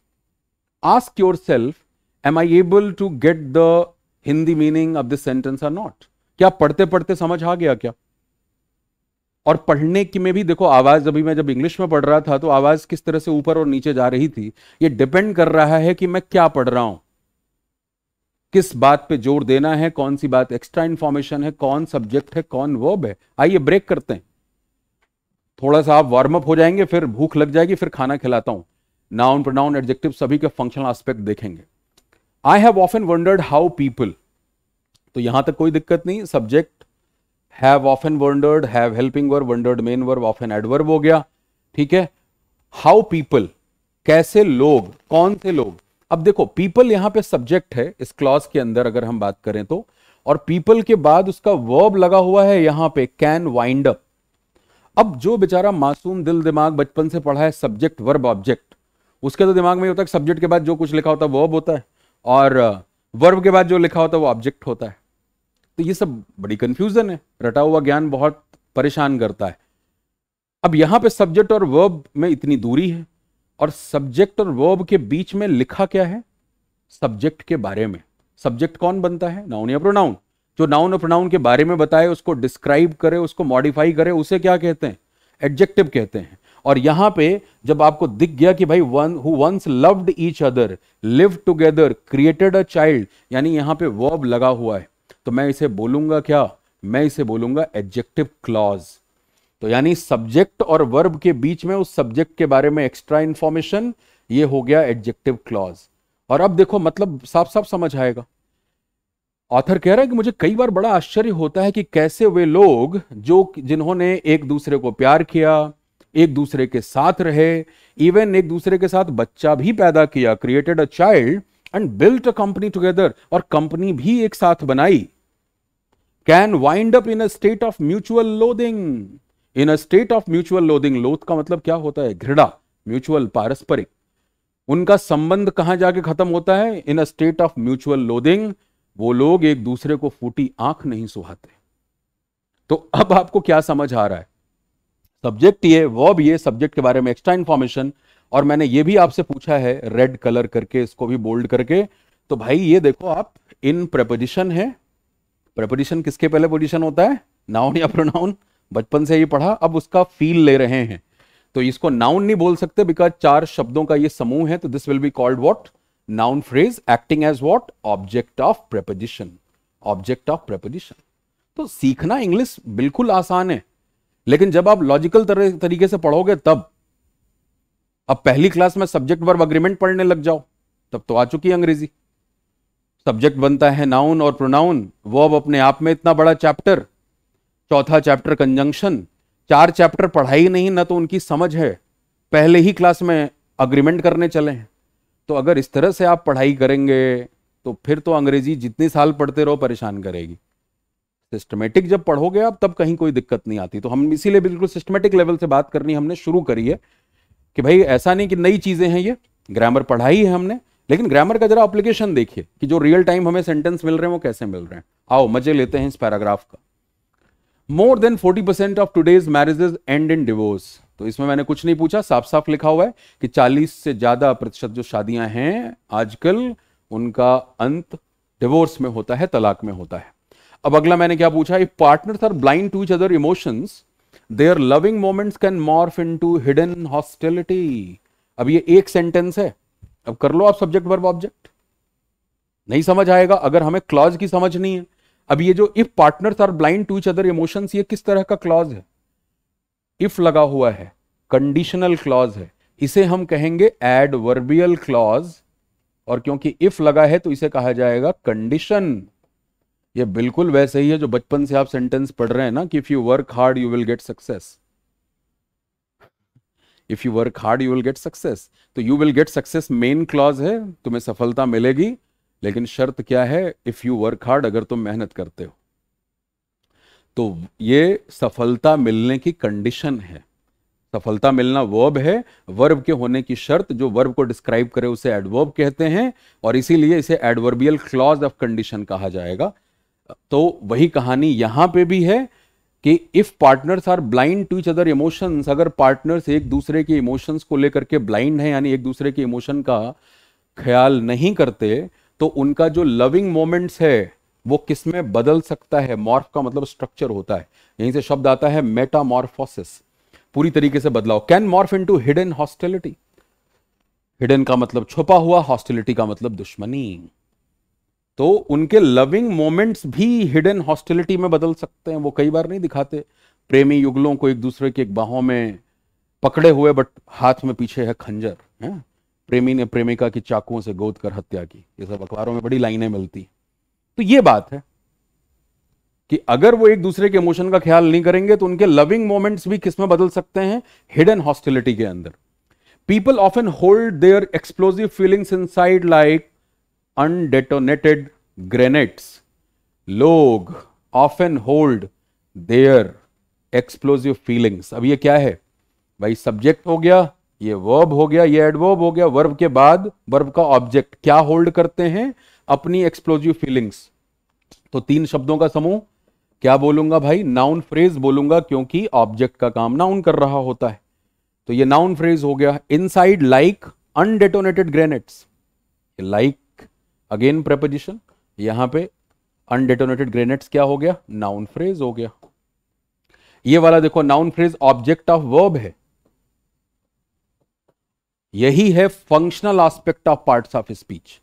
Ask yourself, am I able to get the Hindi meaning of this sentence or not? क्या पढ़ते पढ़ते समझ आ गया क्या और पढ़ने की में भी देखो आवाज अभी मैं जब इंग्लिश में पढ़ रहा था तो आवाज किस तरह से ऊपर और नीचे जा रही थी ये डिपेंड कर रहा है कि मैं क्या पढ़ रहा हूं किस बात पे जोर देना है कौन सी बात एक्स्ट्रा इंफॉर्मेशन है कौन सब्जेक्ट है कौन वर्ब है आइए ब्रेक करते हैं थोड़ा सा आप वार्म अप हो जाएंगे फिर भूख लग जाएगी फिर खाना खिलाता हूं नाउन प्रोनाउन एडजेक्टिव सभी के फंक्शनल एस्पेक्ट देखेंगे I have often wondered how people तो यहां तक कोई दिक्कत नहीं subject have often wondered have helping verb wondered main verb an adverb हो गया ठीक है हाउ पीपल कैसे लोग कौन से लोग अब देखो पीपल यहां पे सब्जेक्ट है इस क्लॉज के अंदर अगर हम बात करें तो और पीपल के बाद उसका वर्ब लगा हुआ है यहां पे कैन वाइंड अप अब जो बेचारा मासूम दिल दिमाग बचपन से पढ़ा है सब्जेक्ट वर्ब ऑब्जेक्ट उसके तो दिमाग में होता है सब्जेक्ट के बाद जो कुछ लिखा होता है वर्ब होता है और वर्ब uh, के बाद जो लिखा होता है वो ऑब्जेक्ट होता है तो ये सब बड़ी कंफ्यूजन है रटा हुआ ज्ञान बहुत परेशान करता है अब यहां पे सब्जेक्ट और वर्ब में इतनी दूरी है और सब्जेक्ट और वर्ब के बीच में लिखा क्या है सब्जेक्ट के बारे में सब्जेक्ट कौन बनता है नाउन या प्रोनाउन जो नाउन और प्रोनाउन के बारे में बताए उसको डिस्क्राइब करे उसको मॉडिफाई करे उसे क्या कहते हैं एडजेक्टिव कहते हैं और यहां पे जब आपको दिख गया कि भाई one who once loved each other live together created a child यानी यहां पे वर्ब लगा हुआ है तो मैं इसे बोलूंगा क्या मैं इसे बोलूंगा एडजेक्टिव क्लॉज तो यानी सब्जेक्ट और वर्ब के बीच में उस सब्जेक्ट के बारे में एक्स्ट्रा इंफॉर्मेशन ये हो गया एडजेक्टिव क्लॉज और अब देखो मतलब साफ साफ समझ आएगा ऑथर कह रहा है कि मुझे कई बार बड़ा आश्चर्य होता है कि कैसे वे लोग जो जिन्होंने एक दूसरे को प्यार किया एक दूसरे के साथ रहे इवन एक दूसरे के साथ बच्चा भी पैदा किया created a child and built a company together और कंपनी भी एक साथ बनाई can wind up in a state of mutual loathing in a state of mutual loathing loathe का मतलब क्या होता है घृणा म्यूचुअल पारस्परिक उनका संबंध कहां जाके खत्म होता है in a state of mutual loathing वो लोग एक दूसरे को फूटी आंख नहीं सुहाते तो अब आपको क्या समझ आ रहा है सब्जेक्ट ये वो भी ये सब्जेक्ट के बारे में एक्स्ट्रा इंफॉर्मेशन और मैंने ये भी आपसे पूछा है रेड कलर करके इसको भी बोल्ड करके तो भाई ये देखो आप इन प्रपोजिशन है प्रपोजिशन किसके पहले पोजिशन होता है नाउन या प्रोनाउन बचपन से ही पढ़ा अब उसका फील ले रहे हैं तो इसको नाउन नहीं बोल सकते बिकॉज चार शब्दों का ये समूह है तो this will be called what noun phrase acting as what object of preposition object of preposition तो सीखना इंग्लिश बिल्कुल आसान है लेकिन जब आप लॉजिकल तरीके से पढ़ोगे तब अब पहली क्लास में सब्जेक्ट वर्ब अग्रीमेंट पढ़ने लग जाओ तब तो आ चुकी है अंग्रेजी सब्जेक्ट बनता है नाउन और प्रोनाउन वो अब अपने आप में इतना बड़ा चैप्टर चौथा चैप्टर कंजंक्शन चार चैप्टर पढ़ाई नहीं ना तो उनकी समझ है पहले ही क्लास में अग्रीमेंट करने चले हैं तो अगर इस तरह से आप पढ़ाई करेंगे तो फिर तो अंग्रेजी जितने साल पढ़ते रहो परेशान करेगी सिस्टमेटिक जब पढ़ोगे आप तब कहीं कोई दिक्कत नहीं आती तो हम इसीलिए बिल्कुल सिस्टमेटिक लेवल से बात करनी हमने शुरू करी है कि भाई ऐसा नहीं कि नई चीज़ें हैं ये ग्रामर पढ़ाई है हमने लेकिन ग्रामर का जरा अप्लीकेशन देखिए कि जो रियल टाइम हमें सेंटेंस मिल रहे हैं वो कैसे मिल रहे हैं आओ मजे लेते हैं इस पैराग्राफ का more than forty percent of today's marriages end in divorce तो इसमें मैंने कुछ नहीं पूछा साफ साफ लिखा हुआ है कि चालीस से ज्यादा प्रतिशत जो शादियां हैं आजकल उनका अंत डिवोर्स में होता है तलाक में होता है अब अगला मैंने क्या पूछा if partners are blind to each other emotions their loving moments can morph into hidden hostility अब ये एक सेंटेंस है अब कर लो आप सब्जेक्ट वर्ब ऑब्जेक्ट नहीं समझ आएगा अगर हमें क्लॉज की समझ नहीं है अब ये जो if partners are blind to each other emotions ये किस तरह का क्लॉज है इफ लगा हुआ है कंडीशनल क्लॉज है इसे हम कहेंगे एड वर्बियल क्लॉज और क्योंकि इफ लगा है तो इसे कहा जाएगा कंडीशन ये बिल्कुल वैसे ही है जो बचपन से आप सेंटेंस पढ़ रहे हैं ना कि if you work hard you will get success if you work hard you will get success तो you will get success main clause है तुम्हें सफलता मिलेगी लेकिन शर्त क्या है इफ़ यू वर्क हार्ड अगर तुम मेहनत करते हो तो ये सफलता मिलने की कंडीशन है सफलता मिलना वर्ब है वर्ब के होने की शर्त जो वर्ब को डिस्क्राइब करे उसे एडवर्ब कहते हैं और इसीलिए इसे एडवर्बियल क्लॉज ऑफ कंडीशन कहा जाएगा तो वही कहानी यहां पे भी है कि if partners are blind to each other emotions अगर पार्टनर्स एक दूसरे के इमोशंस को लेकर के ब्लाइंड हैं यानी एक दूसरे के इमोशन का ख्याल नहीं करते तो उनका जो लविंग मोमेंट्स है वो किस में बदल सकता है मॉर्फ का मतलब स्ट्रक्चर होता है यहीं से शब्द आता है मेटामॉर्फोसिस पूरी तरीके से बदलाव can morph into hidden hostility hidden का मतलब छुपा हुआ हॉस्टिलिटी का मतलब दुश्मनी तो उनके लविंग मोमेंट्स भी हिडन हॉस्टिलिटी में बदल सकते हैं वो कई बार नहीं दिखाते प्रेमी युगलों को एक दूसरे के एक बाहों में पकड़े हुए बट हाथ में पीछे है खंजर है प्रेमी ने प्रेमिका की चाकुओं से गोद कर हत्या की ये सब अखबारों में बड़ी लाइनें मिलती तो ये बात है कि अगर वो एक दूसरे के इमोशन का ख्याल नहीं करेंगे तो उनके लविंग मोमेंट्स भी किसमें बदल सकते हैं हिडन हॉस्टिलिटी के अंदर people often hold their explosive feelings inside like undetonated grenades लोग often hold their explosive feelings अब ये क्या है भाई सब्जेक्ट हो गया ये वर्ब हो गया ये एडवर्ब हो गया वर्ब के बाद वर्ब का ऑब्जेक्ट क्या होल्ड करते हैं अपनी एक्सप्लोजिव फीलिंग्स तो तीन शब्दों का समूह क्या बोलूंगा भाई नाउन फ्रेज बोलूंगा क्योंकि ऑब्जेक्ट का काम नाउन कर रहा होता है तो ये नाउन फ्रेज हो गया inside like undetonated grenades like again preposition यहां पे अनडेटोनेटेड ग्रेनेट्स क्या हो गया नाउन फ्रेज हो गया ये वाला देखो noun phrase object of verb है यही है functional aspect of parts of speech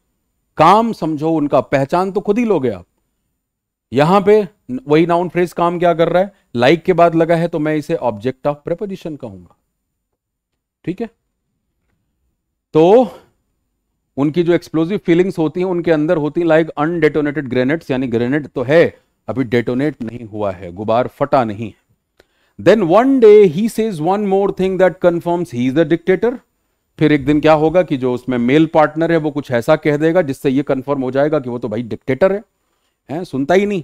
काम समझो उनका पहचान तो खुद ही लोगे आप यहां पे वही नाउन फ्रेज काम क्या कर रहा है लाइक like के बाद लगा है तो मैं इसे ऑब्जेक्ट ऑफ प्रेपोजिशन कहूंगा ठीक है तो उनकी जो एक्सप्लोजिव फीलिंग्स होती हैं उनके अंदर होती लाइक अनडेटोनेटेड ग्रेनेट यानी ग्रेनेट तो है अभी डेटोनेट नहीं हुआ है गुबार फटा नहीं है then one day he says one more thing that confirms he is the dictator फिर एक दिन क्या होगा कि जो उसमें मेल पार्टनर है वो कुछ ऐसा कह देगा जिससे ये कंफर्म हो जाएगा कि वो तो भाई डिक्टेटर है हैं सुनता ही नहीं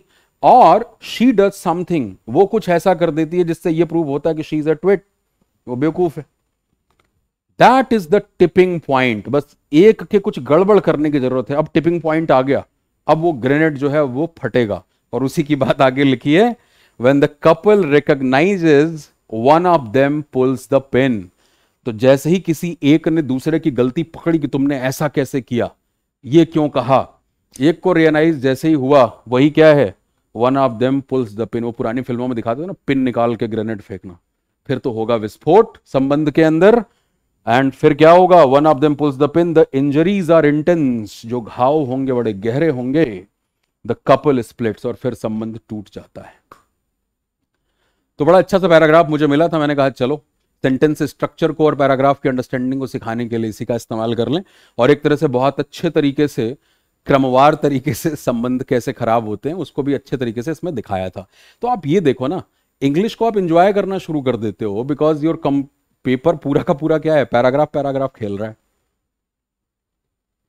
और शी डज समथिंग वो कुछ ऐसा कर देती है जिससे ये प्रूव होता है कि शी इज अ ट्विट वो बेवकूफ है that is the tipping point बस एक के कुछ गड़बड़ करने की जरूरत है अब टिपिंग पॉइंट आ गया अब वो ग्रेनेड जो है वो फटेगा और उसी की बात आगे लिखी है when the couple recognizes one of them pulls the pin तो जैसे ही किसी एक ने दूसरे की गलती पकड़ी कि तुमने ऐसा कैसे किया ये क्यों कहा एक को रियलाइज जैसे ही हुआ वही क्या है one of them pulls the pin वो पुरानी फिल्मों में दिखाते थे ना पिन निकाल के ग्रेनेड फेंकना फिर तो होगा विस्फोट संबंध के अंदर एंड फिर क्या होगा one of them pulls the pin the injuries are intense जो घाव होंगे बड़े गहरे होंगे द कपल स्प्लिट्स और फिर संबंध टूट जाता है तो बड़ा अच्छा सा पैराग्राफ मुझे मिला था मैंने कहा चलो सेंटेंस स्ट्रक्चर को और पैराग्राफ की अंडरस्टैंडिंग को सिखाने के लिए इसी का इस्तेमाल कर लें और एक तरह से बहुत अच्छे तरीके से क्रमवार तरीके से संबंध कैसे खराब होते हैं उसको भी अच्छे तरीके से इसमें दिखाया था तो आप ये देखो ना इंग्लिश को आप इंजॉय करना शुरू कर देते हो बिकॉज योर कम पेपर पूरा का पूरा क्या है पैराग्राफ पैराग्राफ खेल रहा है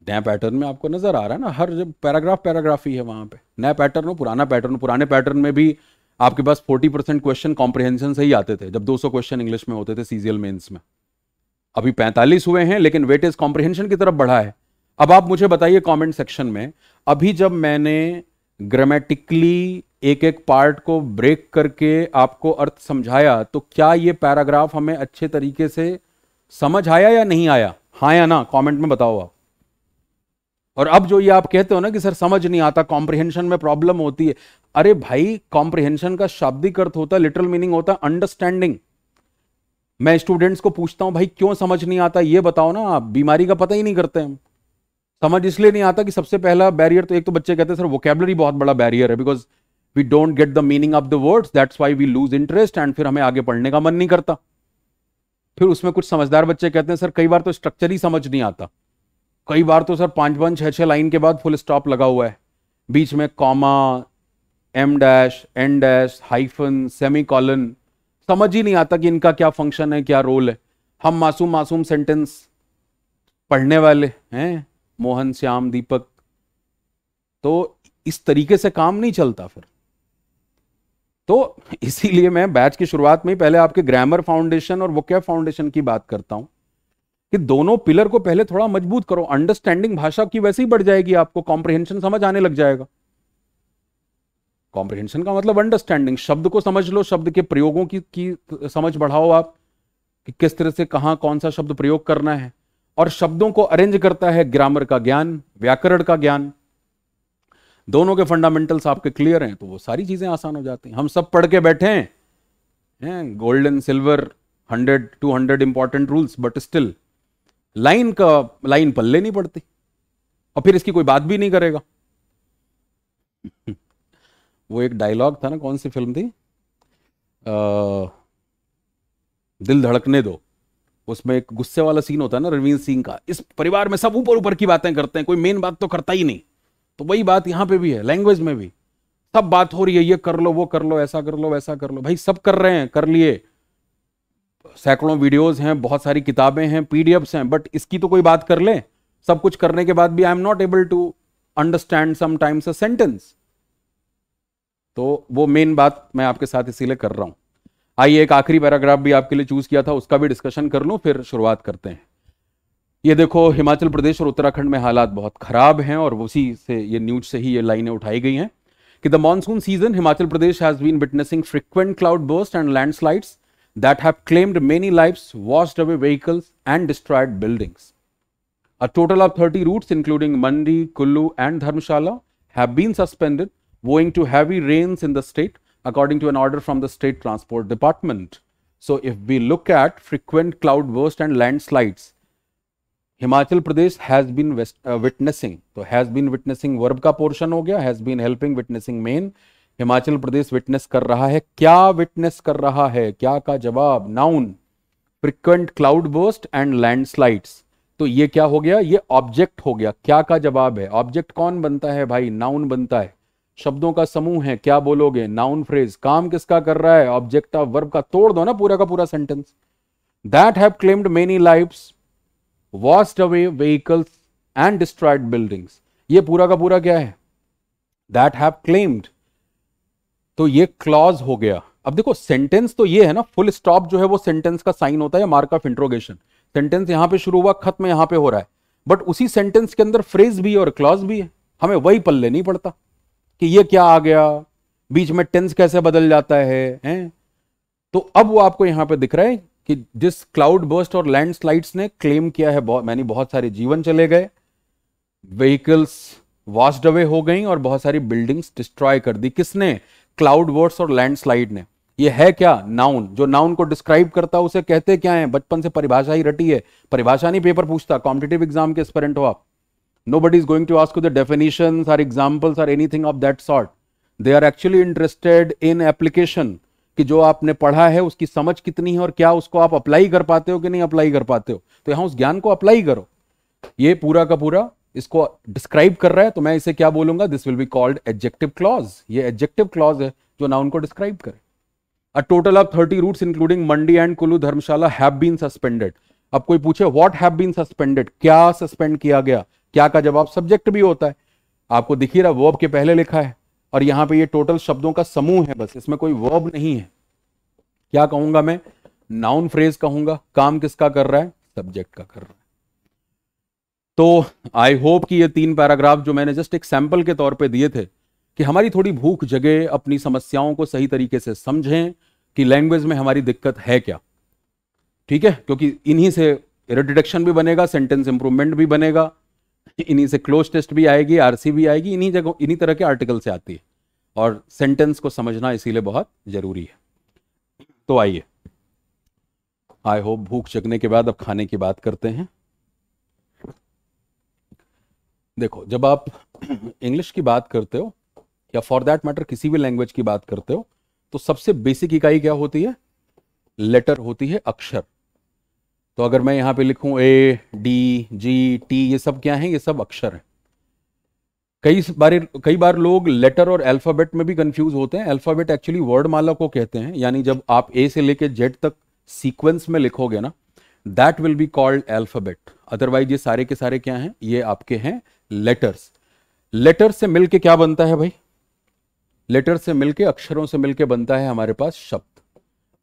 नया पैटर्न में आपको नजर आ रहा है ना हर जब पैराग्राफ पैराग्राफ ही है वहां पे नया पैटर्न हो पुराना पैटर्न पुराने पैटर्न में भी आपके पास 40 परसेंट क्वेश्चन कॉम्प्रिहेंशन से ही आते थे जब 200 क्वेश्चन इंग्लिश में होते थे सीजीएल मेंस में अभी 45 हुए हैं लेकिन वेटेज कॉम्प्रिहेंशन की तरफ बढ़ा है अब आप मुझे बताइए कमेंट सेक्शन में अभी जब मैंने ग्रामेटिकली एक एक पार्ट को ब्रेक करके आपको अर्थ समझाया तो क्या ये पैराग्राफ हमें अच्छे तरीके से समझ आया या नहीं आया हाँ या ना कमेंट में बताओ आप और अब जो ये आप कहते हो ना कि सर समझ नहीं आता कॉम्प्रिहेंशन में प्रॉब्लम होती है अरे भाई कॉम्प्रिहेंशन का शाब्दिक अर्थ होता है लिटरल मीनिंग होता है अंडरस्टैंडिंग मैं स्टूडेंट्स को पूछता हूं भाई क्यों समझ नहीं आता ये बताओ ना आप बीमारी का पता ही नहीं करते हम समझ इसलिए नहीं आता कि सबसे पहला बैरियर तो एक तो बच्चे कहते हैं सर वोकेबलरी बहुत बड़ा बैरियर है because we don't get the meaning of the words that's why we lose interest and फिर हमें आगे पढ़ने का मन नहीं करता फिर उसमें कुछ समझदार बच्चे कहते हैं सर कई बार तो स्ट्रक्चर ही समझ नहीं आता कई बार तो सर पांच पांच छह छह लाइन के बाद फुल स्टॉप लगा हुआ है बीच में comma em dash en dash hyphen semicolon समझ ही नहीं आता कि इनका क्या फंक्शन है क्या रोल है हम मासूम मासूम सेंटेंस पढ़ने वाले हैं मोहन श्याम दीपक तो इस तरीके से काम नहीं चलता फिर तो इसीलिए मैं बैच की शुरुआत में ही पहले आपके ग्रामर फाउंडेशन और वोकैब फाउंडेशन की बात करता हूं कि दोनों पिलर को पहले थोड़ा मजबूत करो अंडरस्टैंडिंग भाषा की वैसे ही बढ़ जाएगी आपको कॉम्प्रिहेंशन समझ आने लग जाएगा कॉम्प्रिहेंशन का मतलब अंडरस्टैंडिंग शब्द को समझ लो शब्द के प्रयोगों की, की समझ बढ़ाओ आप कि किस तरह से कहाँ कौन सा शब्द प्रयोग करना है और शब्दों को अरेंज करता है ग्रामर का ज्ञान व्याकरण का ज्ञान दोनों के फंडामेंटल्स आपके क्लियर हैं तो वो सारी चीजें आसान हो जाती हैं हम सब पढ़ के बैठे हैं हैं gold silver hundred two hundred important rules but still line का लाइन पल्ले नहीं पड़ती और फिर इसकी कोई बात भी नहीं करेगा वो एक डायलॉग था ना कौन सी फिल्म थी आ, दिल धड़कने दो उसमें एक गुस्से वाला सीन होता है ना रणवीर सिंह का इस परिवार में सब ऊपर ऊपर की बातें करते हैं कोई मेन बात तो करता ही नहीं तो वही बात यहां पे भी है लैंग्वेज में भी सब बात हो रही है ये कर लो वो कर लो ऐसा कर लो वैसा कर लो भाई सब कर रहे हैं कर लिए सैकड़ों वीडियोज हैं बहुत सारी किताबें हैं पीडीएफ्स हैं बट इसकी तो कोई बात कर ले सब कुछ करने के बाद भी I am not able to understand sometimes a sentence तो वो मेन बात मैं आपके साथ इसीलिए कर रहा हूं आइए एक आखिरी पैराग्राफ भी आपके लिए चूज किया था उसका भी डिस्कशन कर लू फिर शुरुआत करते हैं ये देखो हिमाचल प्रदेश और उत्तराखंड में हालात बहुत खराब हैं और उसी से ये न्यूज से ही ये लाइनें उठाई गई हैं कि the monsoon season Himachal Pradesh has been witnessing frequent cloud burst and landslides that have claimed many life washed away vehicles and destroyed buildings a total of thirty routes including Mandi Kullu and Dharamshala have been suspended owing to heavy rains in the state according to an order from the state transport department. So, if we look at frequent cloud burst and landslides, Himachal Pradesh has been west, uh, witnessing. So, has been witnessing verb ka portion ho gaya has been helping witnessing main. himachal pradesh witness kar raha hai kya witness kar raha hai kya ka jawab noun frequent cloud burst and landslides तो ये क्या हो गया ये object हो गया क्या का जवाब है ऑब्जेक्ट कौन बनता है भाई नाउन बनता है शब्दों का समूह है क्या बोलोगे नाउन फ्रेज काम किसका कर रहा है ऑब्जेक्ट ऑफ वर्ब का तोड़ दो ना पूरा का पूरा sentence that have claimed many life washed away vehicles and destroyed buildings ये पूरा का पूरा क्या है दैट हैव क्लेम्ड तो ये क्लॉज हो गया अब देखो सेंटेंस तो ये है ना फुल स्टॉप जो है वो सेंटेंस का साइन होता है मार्क ऑफ इंट्रोगेशन सेंटेंस यहां पे शुरू हुआ खत्म यहां पे हो रहा है बट उसी सेंटेंस के अंदर फ्रेज भी है और क्लॉज भी है हमें वही पल्ले नहीं पड़ता कि ये क्या आ गया बीच में टेंस कैसे बदल जाता है हैं तो अब वो आपको यहाँ पे दिख रहा है कि जिस क्लाउड बर्स्ट और लैंडस्लाइड्स ने क्लेम किया है बहुत मैंने बहुत सारे जीवन चले गए व्हीकल्स वॉस्ड अवे हो गई और बहुत सारी बिल्डिंग्स डिस्ट्रॉय कर दी किसने क्लाउड बर्स्ट और लैंडस्लाइड ने ये है क्या नाउन जो नाउन को डिस्क्राइब करता है उसे कहते क्या है बचपन से परिभाषा ही रटी है परिभाषा नहीं पेपर पूछता कॉम्पिटेटिव एग्जाम के स्परेंट हो आप Nobody is going to ask you the definitions or examples or anything of that sort. They are actually interested in application कि जो आपने पढ़ा है उसकी समझ कितनी है और क्या उसको आप अप्लाई कर पाते हो कि नहीं अप्लाई कर पाते हो तो यहाँ उस ज्ञान को अप्लाई करो ये पूरा का पूरा इसको डिस्क्राइब कर रहा है तो मैं इसे क्या बोलूंगा this will be called adjective clause ये एडजेक्टिव क्लॉज है जो नाउन को डिस्क्राइब करे a total of thirty route including Mandi and Kullu Dharamshala have been suspended अब कोई पूछे व्हाट हैव बीन सस्पेंडेड क्या सस्पेंड किया गया क्या का जवाब सब्जेक्ट भी होता है आपको दिखी रहा वर्ब के पहले लिखा है और यहां पे ये टोटल शब्दों का समूह है बस इसमें कोई वर्ब नहीं है क्या कहूंगा मैं नाउन फ्रेज कहूंगा काम किसका कर रहा है सब्जेक्ट का कर रहा है तो आई होप कि ये तीन पैराग्राफ जो मैंने जस्ट एक सैंपल के तौर पे दिए थे कि हमारी थोड़ी भूख जगे अपनी समस्याओं को सही तरीके से समझें कि लैंग्वेज में हमारी दिक्कत है क्या ठीक है क्योंकि इन्हीं से रिडिडक्शन भी बनेगा सेंटेंस इंप्रूवमेंट भी बनेगा इन्हीं से क्लोज टेस्ट भी आएगी आरसी भी आएगी इन्हीं जगह इन्हीं तरह के आर्टिकल से आती है और सेंटेंस को समझना इसीलिए बहुत ज़रूरी है तो आइए आई होप भूख चकने के बाद अब खाने की बात करते हैं देखो जब आप इंग्लिश की बात करते हो या फॉर दैट मैटर किसी भी लैंग्वेज की बात करते हो तो सबसे बेसिक इकाई क्या होती है लेटर होती है अक्षर तो अगर मैं यहां पे लिखूं ए डी जी टी ये सब क्या है ये सब अक्षर हैं कई बार कई बार लोग लेटर और अल्फ़ाबेट में भी कंफ्यूज होते हैं अल्फ़ाबेट एक्चुअली वर्ड माला को कहते हैं यानी जब आप ए से लेके जेड तक सीक्वेंस में लिखोगे ना that will be called alphabet otherwise ये सारे के सारे क्या हैं ये आपके हैं लेटर्स लेटर से मिलके क्या बनता है भाई लेटर से मिलके अक्षरों से मिलके बनता है हमारे पास शब्द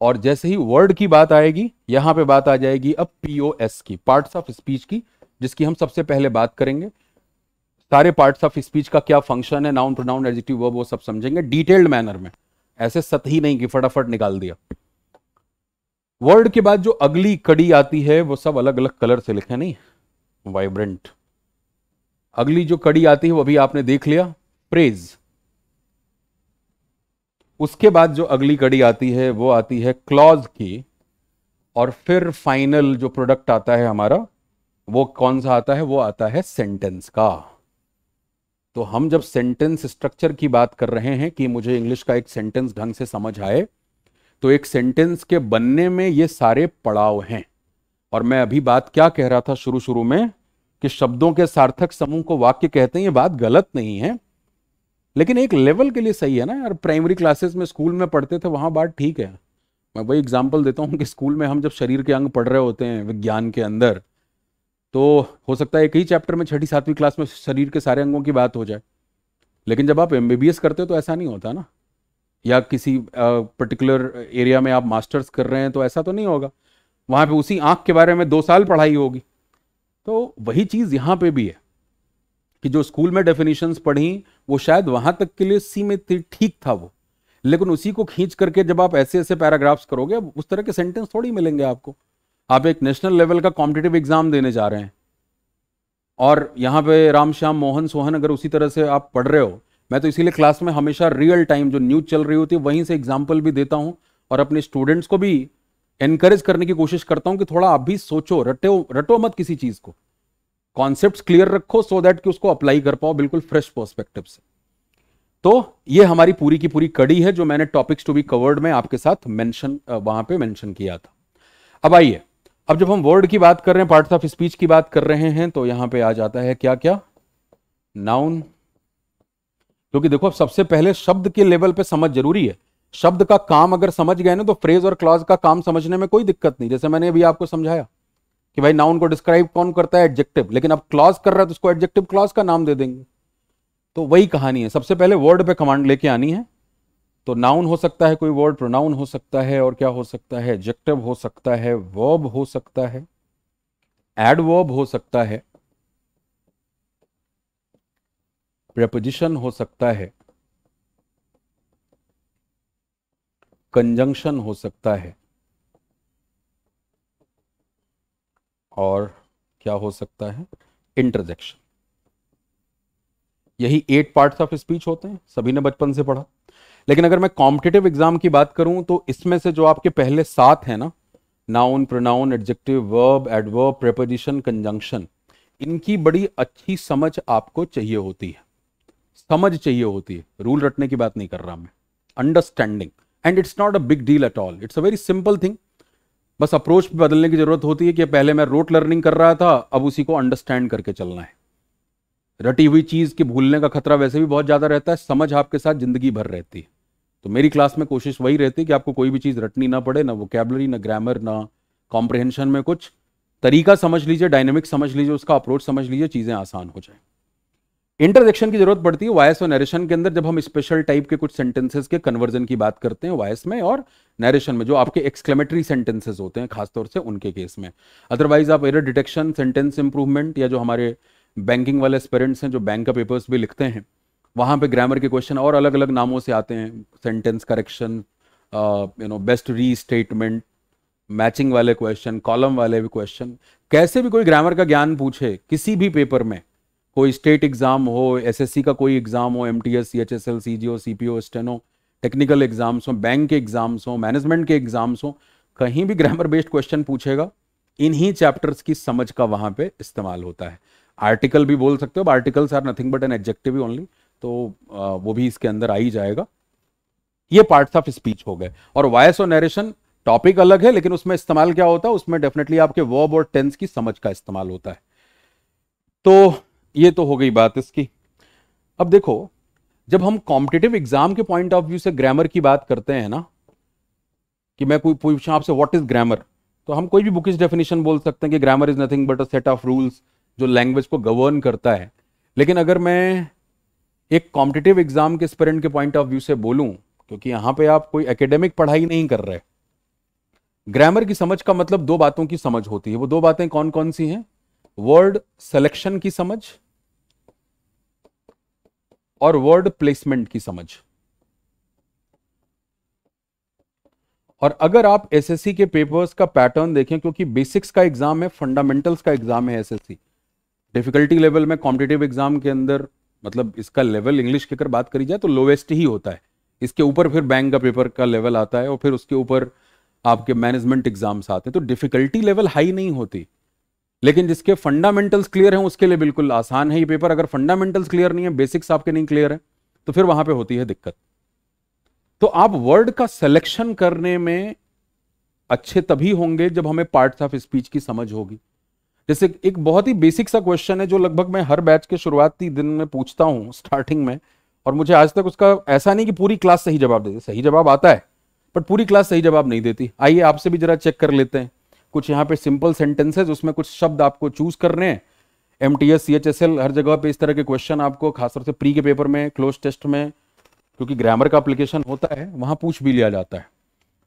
और जैसे ही वर्ड की बात आएगी यहां पे बात आ जाएगी अब पीओएस की पार्ट्स ऑफ स्पीच की जिसकी हम सबसे पहले बात करेंगे सारे पार्ट्स ऑफ स्पीच का क्या फंक्शन है नाउन प्रोनाउन एडजेक्टिव वर्ब वो सब समझेंगे डिटेल्ड मैनर में ऐसे सतही नहीं कि फटाफट निकाल दिया वर्ड के बाद जो अगली कड़ी आती है वो सब अलग अलग कलर से लिखे नहीं वाइब्रेंट अगली जो कड़ी आती है वो भी आपने देख लिया प्रेज उसके बाद जो अगली कड़ी आती है वो आती है क्लॉज की और फिर फाइनल जो प्रोडक्ट आता है हमारा वो कौन सा आता है वो आता है सेंटेंस का तो हम जब सेंटेंस स्ट्रक्चर की बात कर रहे हैं कि मुझे इंग्लिश का एक सेंटेंस ढंग से समझ आए तो एक सेंटेंस के बनने में ये सारे पड़ाव हैं और मैं अभी बात क्या कह रहा था शुरू शुरू में कि शब्दों के सार्थक समूह को वाक्य कहते हैं ये बात गलत नहीं है लेकिन एक लेवल के लिए सही है ना यार प्राइमरी क्लासेस में स्कूल में पढ़ते थे वहाँ बात ठीक है मैं वही एग्जाम्पल देता हूँ कि स्कूल में हम जब शरीर के अंग पढ़ रहे होते हैं विज्ञान के अंदर तो हो सकता है एक ही चैप्टर में छठी सातवीं क्लास में शरीर के सारे अंगों की बात हो जाए लेकिन जब आप एम करते हो तो ऐसा नहीं होता ना या किसी पर्टिकुलर एरिया में आप मास्टर्स कर रहे हैं तो ऐसा तो नहीं होगा वहाँ पे उसी आँख के बारे में दो साल पढ़ाई होगी तो वही चीज़ यहाँ पे भी है कि जो स्कूल में डेफिनेशंस पढ़ी वो शायद वहां तक के लिए सीमित थी ठीक था वो लेकिन उसी को खींच करके जब आप ऐसे ऐसे पैराग्राफ्स करोगे उस तरह के सेंटेंस थोड़ी मिलेंगे आपको आप एक नेशनल लेवल का कॉम्पिटेटिव एग्जाम देने जा रहे हैं और यहाँ पे राम श्याम मोहन सोहन अगर उसी तरह से आप पढ़ रहे हो मैं तो इसीलिए क्लास में हमेशा रियल टाइम जो न्यूज चल रही होती है वहीं से एग्जाम्पल भी देता हूँ और अपने स्टूडेंट्स को भी एनकरेज करने की कोशिश करता हूँ कि थोड़ा आप भी सोचो रटो रटो मत किसी चीज़ को कॉन्सेप्ट क्लियर रखो सो so दैट कि उसको अप्लाई कर पाओ बिल्कुल फ्रेश पर्सपेक्टिव से तो ये हमारी पूरी की पूरी कड़ी है जो मैंने टॉपिक्स टू बी कवर्ड में आपके साथ मेंशन वहां पे मेंशन किया था अब आइए अब जब हम वर्ड की बात कर रहे हैं पार्ट्स ऑफ स्पीच की बात कर रहे हैं तो यहां पे आ जाता है क्या क्या नाउन क्योंकि देखो अब सबसे पहले शब्द के लेवल पे समझ जरूरी है शब्द का काम अगर समझ गए ना तो फ्रेज और क्लॉज का काम समझने में कोई दिक्कत नहीं जैसे मैंने अभी आपको समझाया कि भाई नाउन को डिस्क्राइब कौन करता है एडजेक्टिव लेकिन अब क्लॉज कर रहा है तो उसको एडजेक्टिव क्लॉज का नाम दे देंगे तो वही कहानी है सबसे पहले वर्ड पे कमांड लेके आनी है तो नाउन हो सकता है कोई वर्ड प्रोनाउन हो सकता है और क्या हो सकता है एडजेक्टिव हो सकता है वर्ब हो सकता है एडवर्ब हो सकता है प्रपोजिशन हो सकता है कंजंक्शन हो सकता है और क्या हो सकता है इंटरजेक्शन यही एट पार्ट्स ऑफ स्पीच होते हैं सभी ने बचपन से पढ़ा लेकिन अगर मैं कॉम्पिटेटिव एग्जाम की बात करूं तो इसमें से जो आपके पहले सात हैं ना noun pronoun adjective verb adverb preposition conjunction इनकी बड़ी अच्छी समझ आपको चाहिए होती है समझ चाहिए होती है रूल रटने की बात नहीं कर रहा मैं understanding and it's not a big deal at all it's a very simple thing बस अप्रोच बदलने की जरूरत होती है कि पहले मैं रोट लर्निंग कर रहा था अब उसी को अंडरस्टैंड करके चलना है रटी हुई चीज के भूलने का खतरा वैसे भी बहुत ज्यादा रहता है समझ आपके साथ जिंदगी भर रहती है तो मेरी क्लास में कोशिश वही रहती है कि आपको कोई भी चीज रटनी ना पड़े ना वोकेबलरी ना ग्रामर ना कॉम्प्रिहेंशन में कुछ तरीका समझ लीजिए डायनेमिक समझ लीजिए उसका अप्रोच समझ लीजिए चीजें आसान हो जाए इंटरजेक्शन की जरूरत पड़ती है वॉयस और नरेशन के अंदर जब हम स्पेशल टाइप के कुछ सेंटेंसेस के कन्वर्जन की बात करते हैं वॉयस में और नरेशन में जो आपके एक्सक्लेमेटरी सेंटेंसेस होते हैं खासतौर से उनके केस में अदरवाइज आप एरर डिटेक्शन सेंटेंस इंप्रूवमेंट या जो हमारे बैंकिंग वाले स्पेरेंट्स हैं जो बैंक का पेपर्स भी लिखते हैं वहाँ पे ग्रामर के क्वेश्चन और अलग अलग नामों से आते हैं sentence correction you know best re statement matching वाले क्वेश्चन कॉलम वाले भी क्वेश्चन कैसे भी कोई ग्रामर का ज्ञान पूछे किसी भी पेपर में कोई स्टेट एग्ज़ाम हो एसएससी का कोई एग्ज़ाम हो MTS CHSL CGO CPO steno technical exams हो बैंक के एग्ज़ाम्स हों मैनेजमेंट के एग्ज़ाम्स हो कहीं भी ग्रामर बेस्ड क्वेश्चन पूछेगा इन्हीं चैप्टर्स की समझ का वहां पे इस्तेमाल होता है आर्टिकल भी बोल सकते हो articles are nothing but an adjective only तो वो भी इसके अंदर आ ही जाएगा ये पार्ट्स ऑफ स्पीच हो गए और वॉयस और नरेशन टॉपिक अलग है लेकिन उसमें इस्तेमाल क्या होता है उसमें डेफिनेटली आपके वर्ब और टेंस की समझ का इस्तेमाल होता है तो ये तो हो गई बात इसकी अब देखो जब हम कॉम्पिटेटिव एग्जाम के पॉइंट ऑफ व्यू से ग्रामर की बात करते हैं ना कि मैं कोई पूछा आपसे व्हाट इज ग्रामर तो हम कोई भी बुकिश डेफिनेशन बोल सकते हैं कि grammar is nothing but a set of rules जो लैंग्वेज को गवर्न करता है लेकिन अगर मैं एक कॉम्पिटेटिव एग्जाम के स्पेरेंट के पॉइंट ऑफ व्यू से बोलूं क्योंकि यहां पे आप कोई एकेडमिक पढ़ाई नहीं कर रहे ग्रामर की समझ का मतलब दो बातों की समझ होती है वो दो बातें कौन कौन सी हैं वर्ड सेलेक्शन की समझ और वर्ड प्लेसमेंट की समझ और अगर आप एसएससी के पेपर्स का पैटर्न देखें क्योंकि बेसिक्स का एग्जाम है फंडामेंटल्स का एग्जाम है एसएससी डिफिकल्टी लेवल में कॉम्पिटेटिव एग्जाम के अंदर मतलब इसका लेवल इंग्लिश के अगर बात करी जाए तो लोवेस्ट ही होता है इसके ऊपर फिर बैंक का पेपर का लेवल आता है और फिर उसके ऊपर आपके मैनेजमेंट एग्जाम्स आते हैं तो डिफिकल्टी लेवल हाई नहीं होती लेकिन जिसके फंडामेंटल्स क्लियर हैं उसके लिए बिल्कुल आसान है ये पेपर अगर फंडामेंटल्स क्लियर नहीं है बेसिक्स आपके नहीं क्लियर है तो फिर वहां पे होती है दिक्कत तो आप वर्ड का सिलेक्शन करने में अच्छे तभी होंगे जब हमें पार्ट्स ऑफ स्पीच की समझ होगी जैसे एक बहुत ही बेसिक सा क्वेश्चन है जो लगभग मैं हर बैच के शुरुआती दिन में पूछता हूं स्टार्टिंग में और मुझे आज तक उसका ऐसा नहीं कि पूरी क्लास सही जवाब देती सही जवाब आता है बट पूरी क्लास सही जवाब नहीं देती आइए आपसे भी जरा चेक कर लेते हैं कुछ यहाँ पे सिंपल सेंटेंसेज उसमें कुछ शब्द आपको चूज करने हैं M T S C H S L हर जगह पे इस तरह के क्वेश्चन आपको खासतौर से प्री के पेपर में क्लोज टेस्ट में क्योंकि ग्रामर का अप्लीकेशन होता है वहाँ पूछ भी लिया जाता है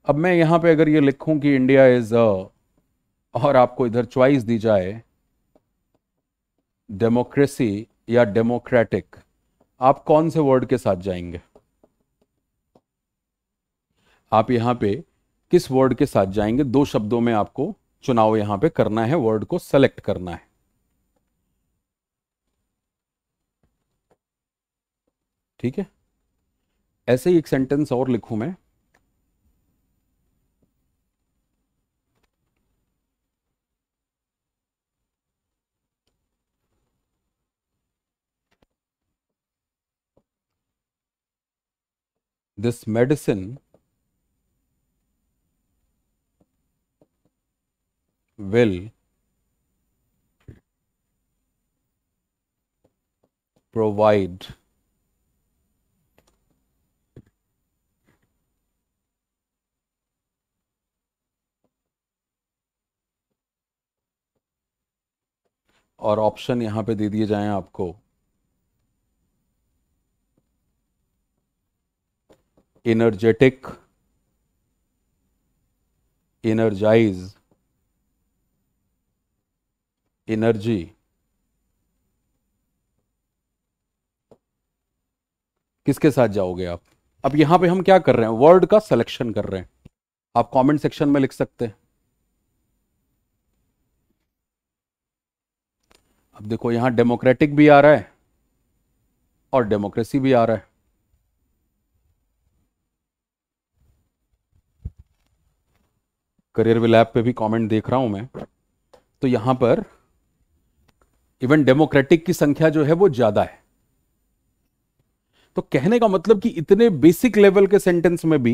अब मैं यहाँ पे अगर ये लिखूँ कि इंडिया इज और आपको इधर च्वाइस दी जाए डेमोक्रेसी या डेमोक्रेटिक आप कौन से वर्ड के साथ जाएंगे आप यहां पे किस वर्ड के साथ जाएंगे दो शब्दों में आपको चुनाव यहां पे करना है वर्ड को सेलेक्ट करना है ठीक है ऐसे ही एक सेंटेंस और लिखूं मैं दिस मेडिसिन will provide और ऑप्शन यहां पे दे दिए जाए आपको एनर्जेटिक एनर्जाइज़ एनर्जी किसके साथ जाओगे आप अब यहां पे हम क्या कर रहे हैं वर्ड का सिलेक्शन कर रहे हैं आप कमेंट सेक्शन में लिख सकते हैं अब देखो यहां डेमोक्रेटिक भी आ रहा है और डेमोक्रेसी भी आ रहा है करियर विलैब पे भी कमेंट देख रहा हूं मैं तो यहां पर इवन डेमोक्रेटिक की संख्या जो है वो ज्यादा है तो कहने का मतलब कि इतने बेसिक लेवल के सेंटेंस में भी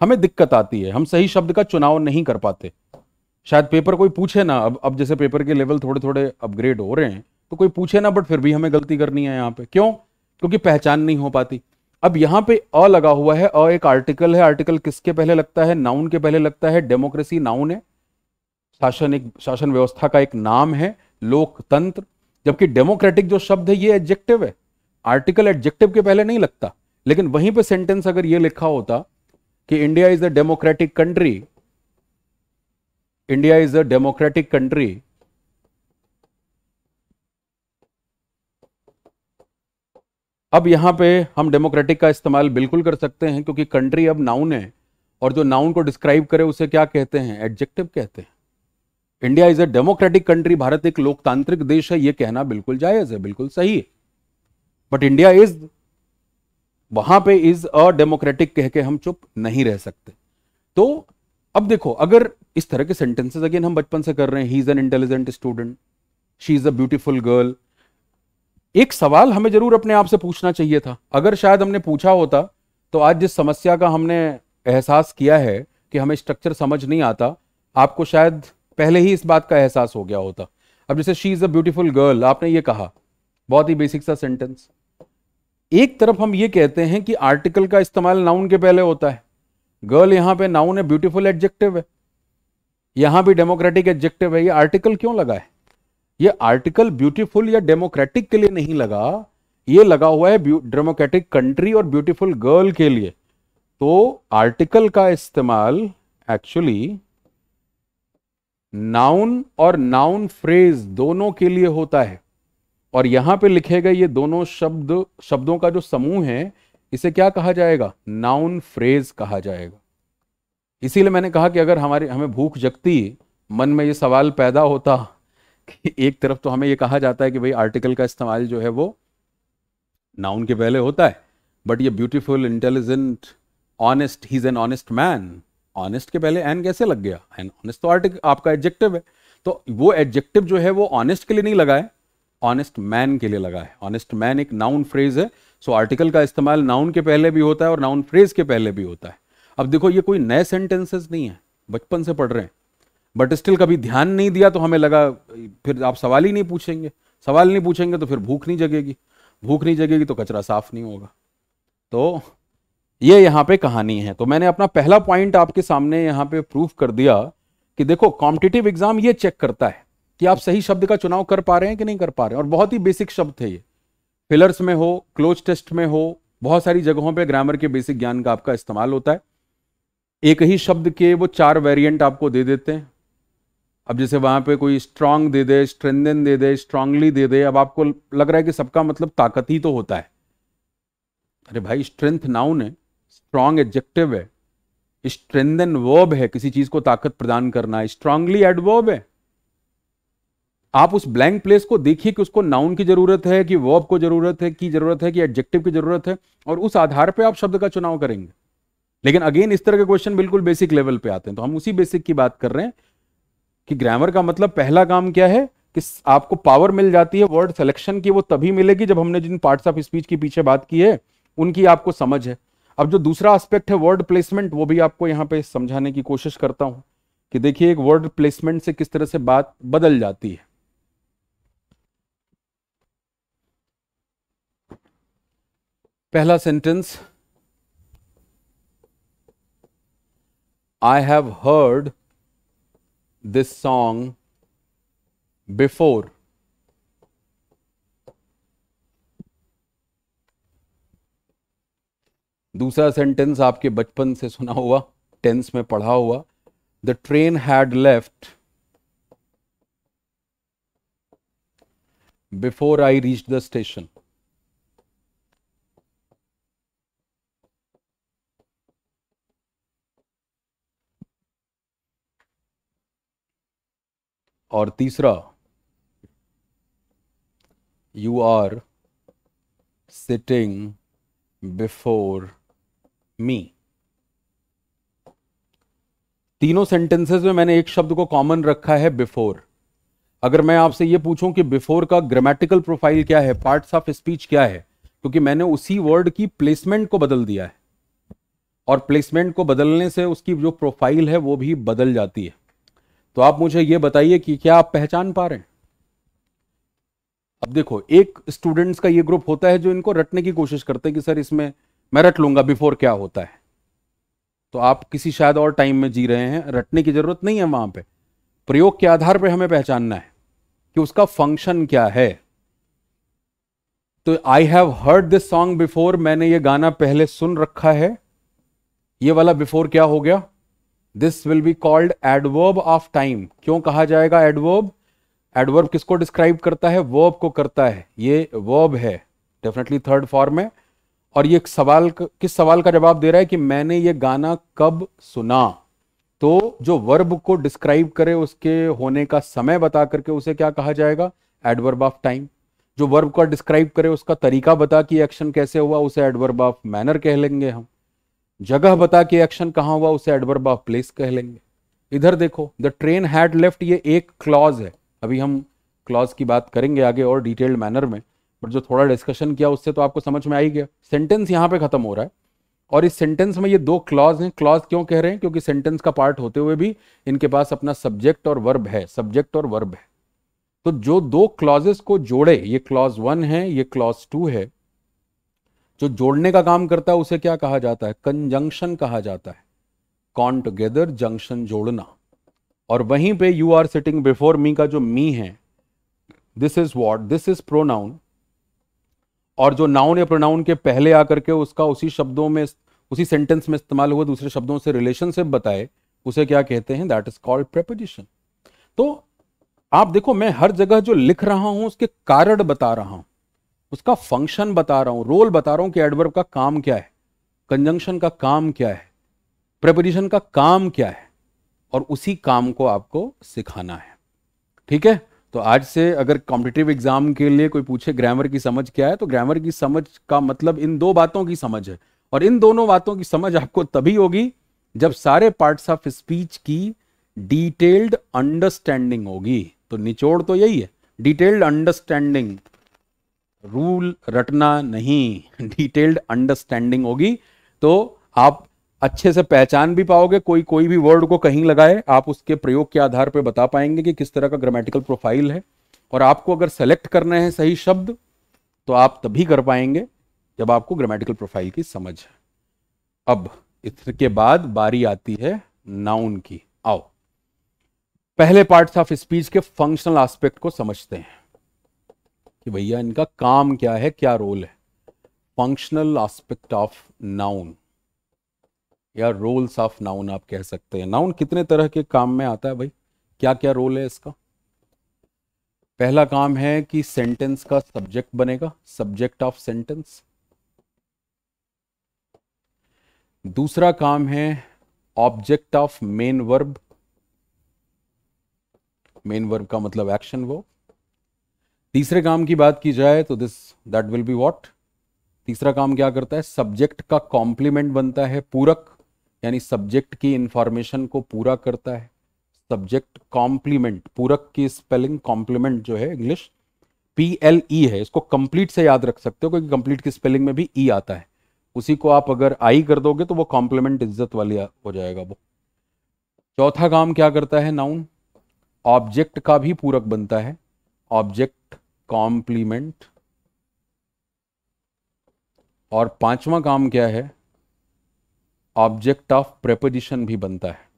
हमें दिक्कत आती है हम सही शब्द का चुनाव नहीं कर पाते शायद पेपर कोई पूछे ना अब अब जैसे पेपर के लेवल थोड़े थोड़े अपग्रेड हो रहे हैं तो कोई पूछे ना बट फिर भी हमें गलती करनी है यहां पे क्यों क्योंकि पहचान नहीं हो पाती अब यहां पे अ लगा हुआ है अ एक आर्टिकल है आर्टिकल किसके पहले लगता है नाउन के पहले लगता है डेमोक्रेसी नाउन है शासन एक शासन व्यवस्था का एक नाम है लोकतंत्र जबकि डेमोक्रेटिक जो शब्द है ये एडजेक्टिव है आर्टिकल एडजेक्टिव के पहले नहीं लगता लेकिन वहीं पे सेंटेंस अगर ये लिखा होता कि India is a democratic country India is a democratic country अब यहां पे हम डेमोक्रेटिक का इस्तेमाल बिल्कुल कर सकते हैं क्योंकि कंट्री अब नाउन है और जो नाउन को डिस्क्राइब करे उसे क्या कहते हैं एडजेक्टिव कहते हैं India is a democratic country Bharat एक लोकतांत्रिक देश है यह कहना बिल्कुल जायज है बिल्कुल सही है बट इंडिया इज वहां पे इज अ डेमोक्रेटिक कह के हम चुप नहीं रह सकते तो अब देखो अगर इस तरह के सेंटेंसेस अगेन हम बचपन से कर रहे हैं he is an intelligent student she is a beautiful girl एक सवाल हमें जरूर अपने आप से पूछना चाहिए था अगर शायद हमने पूछा होता तो आज जिस समस्या का हमने एहसास किया है कि हमें स्ट्रक्चर समझ नहीं आता आपको शायद पहले ही इस बात का एहसास हो गया होता अब जैसे she is a beautiful girl आपने ये कहा बहुत ही बेसिक सा सेंटेंस एक तरफ हम ये कहते हैं कि आर्टिकल का इस्तेमाल नाउन के पहले होता है गर्ल यहां पे नाउन है ब्यूटीफुल एडजेक्टिव है यहां भी डेमोक्रेटिक एडजेक्टिव है ये आर्टिकल क्यों लगा है ये आर्टिकल ब्यूटीफुल या डेमोक्रेटिक के लिए नहीं लगा ये लगा हुआ है डेमोक्रेटिक कंट्री और ब्यूटीफुल गर्ल के लिए तो आर्टिकल का इस्तेमाल एक्चुअली नाउन और नाउन फ्रेज दोनों के लिए होता है और यहां पे लिखे गए ये दोनों शब्द शब्दों का जो समूह है इसे क्या कहा जाएगा नाउन फ्रेज कहा जाएगा इसीलिए मैंने कहा कि अगर हमारे हमें भूख जगती मन में ये सवाल पैदा होता कि एक तरफ तो हमें ये कहा जाता है कि भाई आर्टिकल का इस्तेमाल जो है वो नाउन के पहले होता है बट ये beautiful intelligent honest he is an honest man honest के पहले एन कैसे लग गया एन ऑनेस्ट तो आर्टिकल आपका एडजेक्टिव है तो वो एडजेक्टिव जो है वो ऑनेस्ट के लिए नहीं लगा है ऑनेस्ट मैन के लिए लगा है ऑनेस्ट मैन एक नाउन फ्रेज है सो so आर्टिकल का इस्तेमाल नाउन के पहले भी होता है और नाउन फ्रेज के पहले भी होता है अब देखो ये कोई नए सेंटेंसेस नहीं है बचपन से पढ़ रहे हैं बट स्टिल कभी ध्यान नहीं दिया तो हमें लगा फिर आप सवाल ही नहीं पूछेंगे सवाल नहीं पूछेंगे तो फिर भूख नहीं जगेगी भूख नहीं जगेगी तो कचरा साफ नहीं होगा तो ये यहां पे कहानी है तो मैंने अपना पहला पॉइंट आपके सामने यहां पे प्रूव कर दिया कि देखो कॉम्पिटेटिव एग्जाम ये चेक करता है कि आप सही शब्द का चुनाव कर पा रहे हैं कि नहीं कर पा रहे हैं और बहुत ही बेसिक शब्द थे ये फिलर्स में हो क्लोज टेस्ट में हो बहुत सारी जगहों पे ग्रामर के बेसिक ज्ञान का आपका इस्तेमाल होता है एक ही शब्द के वो चार वेरिएंट आपको दे देते हैं अब जैसे वहां पे कोई स्ट्रांग दे दे स्ट्रेंदन दे दे स्ट्रांगली दे दे अब आपको लग रहा है कि सबका मतलब ताकत ही तो होता है अरे भाई स्ट्रेंथ नाउन है स्ट्रांग एडजेक्टिव है स्ट्रेंदन वर्ब है किसी चीज को ताकत प्रदान करना स्ट्रांगली एडवर्ब है आप उस ब्लैंक प्लेस को देखिए कि उसको नाउन की जरूरत है कि वर्ब को जरूरत है की जरूरत है कि एडजेक्टिव की जरूरत है और उस आधार पर आप शब्द का चुनाव करेंगे लेकिन अगेन इस तरह के क्वेश्चन बिल्कुल बेसिक लेवल पे आते हैं तो हम उसी बेसिक की बात कर रहे हैं कि ग्रामर का मतलब पहला काम क्या है कि आपको पावर मिल जाती है वर्ड सिलेक्शन की वो तभी मिलेगी जब हमने जिन पार्ट्स ऑफ स्पीच की पीछे बात की है उनकी आपको समझ है अब जो दूसरा एस्पेक्ट है वर्ड प्लेसमेंट वो भी आपको यहाँ पे समझाने की कोशिश करता हूं कि देखिए एक वर्ड प्लेसमेंट से किस तरह से बात बदल जाती है पहला sentence I have heard this song before दूसरा सेंटेंस आपके बचपन से सुना हुआ टेंस में पढ़ा हुआ the train had left before I reach the station और तीसरा you are sitting before me तीनों सेंटेंसेस में मैंने एक शब्द को कॉमन रखा है बिफोर अगर मैं आपसे यह पूछूं कि बिफोर का ग्रामेटिकल प्रोफाइल क्या है पार्ट ऑफ स्पीच क्या है क्योंकि मैंने उसी वर्ड की प्लेसमेंट को बदल दिया है और प्लेसमेंट को बदलने से उसकी जो प्रोफाइल है वो भी बदल जाती है तो आप मुझे ये बताइए कि क्या आप पहचान पा रहे हैं अब देखो एक स्टूडेंट्स का ये ग्रुप होता है जो इनको रटने की कोशिश करते हैं कि सर इसमें मैं रट लूंगा बिफोर क्या होता है तो आप किसी शायद और टाइम में जी रहे हैं रटने की जरूरत नहीं है वहां पे प्रयोग के आधार पर हमें पहचानना है कि उसका फंक्शन क्या है तो I have heard this song before मैंने ये गाना पहले सुन रखा है ये वाला बिफोर क्या हो गया this will be called adverb of time क्यों कहा जाएगा एडवर्ब एडवर्ब किसको डिस्क्राइब करता है वर्ब को करता है ये वर्ब है डेफिनेटली थर्ड फॉर्म है और ये सवाल किस सवाल का जवाब दे रहा है कि मैंने ये गाना कब सुना तो जो वर्ब को डिस्क्राइब करे उसके होने का समय बता करके उसे क्या कहा जाएगा एडवर्ब ऑफ टाइम जो वर्ब का डिस्क्राइब करे उसका तरीका बता कि एक्शन कैसे हुआ उसे एडवर्ब ऑफ मैनर कह लेंगे हम जगह बता कि एक्शन कहाँ हुआ उसे एडवर्ब ऑफ प्लेस कह लेंगे इधर देखो द ट्रेन हैड लेफ्ट ये एक क्लॉज है अभी हम क्लॉज की बात करेंगे आगे और डिटेल्ड मैनर में बट जो थोड़ा डिस्कशन किया उससे तो आपको समझ में आ ही गया सेंटेंस यहाँ पे खत्म हो रहा है और इस सेंटेंस में ये दो क्लॉज हैं क्लॉज क्यों कह रहे हैं क्योंकि सेंटेंस का पार्ट होते हुए भी इनके पास अपना सब्जेक्ट और वर्ब है सब्जेक्ट और वर्ब है तो जो दो क्लॉजेस को जोड़े ये क्लॉज वन है ये क्लॉज टू है जो जोड़ने का काम करता है उसे क्या कहा जाता है कंजंक्शन कहा जाता है कॉन टुगेदर जंक्शन जोड़ना और वहीं पे you are sitting before me का जो मी है this is what this is pronoun और जो नाउन या प्रोनाउन के पहले आकर के उसका उसी शब्दों में उसी सेंटेंस में इस्तेमाल हुआ दूसरे शब्दों से रिलेशनशिप बताए उसे क्या कहते हैं दैट इज कॉल्ड प्रेपोजिशन तो आप देखो मैं हर जगह जो लिख रहा हूं उसके कारण बता रहा हूं उसका फंक्शन बता रहा हूं रोल बता रहा हूं कि एडवर्ब का काम क्या है कंजंक्शन का काम क्या है प्रेपोजिशन का काम क्या है और उसी काम को आपको सिखाना है ठीक है तो आज से अगर कॉम्पिटेटिव एग्जाम के लिए कोई पूछे ग्रामर की समझ क्या है तो ग्रामर की समझ का मतलब इन दो बातों की समझ है और इन दोनों बातों की समझ आपको तभी होगी जब सारे पार्ट्स ऑफ स्पीच की डिटेल्ड अंडरस्टैंडिंग होगी तो निचोड़ तो यही है डिटेल्ड अंडरस्टैंडिंग रूल रटना नहीं डिटेल्ड (laughs) अंडरस्टैंडिंग होगी तो आप अच्छे से पहचान भी पाओगे कोई कोई भी वर्ड को कहीं लगाए आप उसके प्रयोग के आधार पर बता पाएंगे कि किस तरह का ग्रामेटिकल प्रोफाइल है और आपको अगर सेलेक्ट करना है सही शब्द तो आप तभी कर पाएंगे जब आपको ग्रामेटिकल प्रोफाइल की समझ है अब इसके बाद बारी आती है नाउन की आओ पहले पार्ट्स ऑफ स्पीच के फंक्शनल एस्पेक्ट को समझते हैं कि भैया इनका काम क्या है क्या रोल है फंक्शनल एस्पेक्ट ऑफ नाउन या रोल्स ऑफ नाउन आप कह सकते हैं नाउन कितने तरह के काम में आता है भाई क्या क्या रोल है इसका पहला काम है कि सेंटेंस का सब्जेक्ट बनेगा सब्जेक्ट ऑफ सेंटेंस दूसरा काम है object of main verb main verb का मतलब एक्शन वो तीसरे काम की बात की जाए तो this that will be what तीसरा काम क्या करता है सब्जेक्ट का कॉम्प्लीमेंट बनता है पूरक यानी सब्जेक्ट की इंफॉर्मेशन को पूरा करता है सब्जेक्ट कॉम्प्लीमेंट पूरक की स्पेलिंग कॉम्प्लीमेंट जो है इंग्लिश पी एल ई है इसको कंप्लीट से याद रख सकते हो क्योंकि कंप्लीट की स्पेलिंग में भी ई e आता है उसी को आप अगर आई कर दोगे तो वो कॉम्प्लीमेंट इज्जत वाली हो जाएगा वो चौथा काम क्या करता है नाउन ऑब्जेक्ट का भी पूरक बनता है ऑब्जेक्ट कॉम्प्लीमेंट और पांचवा काम क्या है ऑब्जेक्ट ऑफ प्रेपोजिशन भी बनता है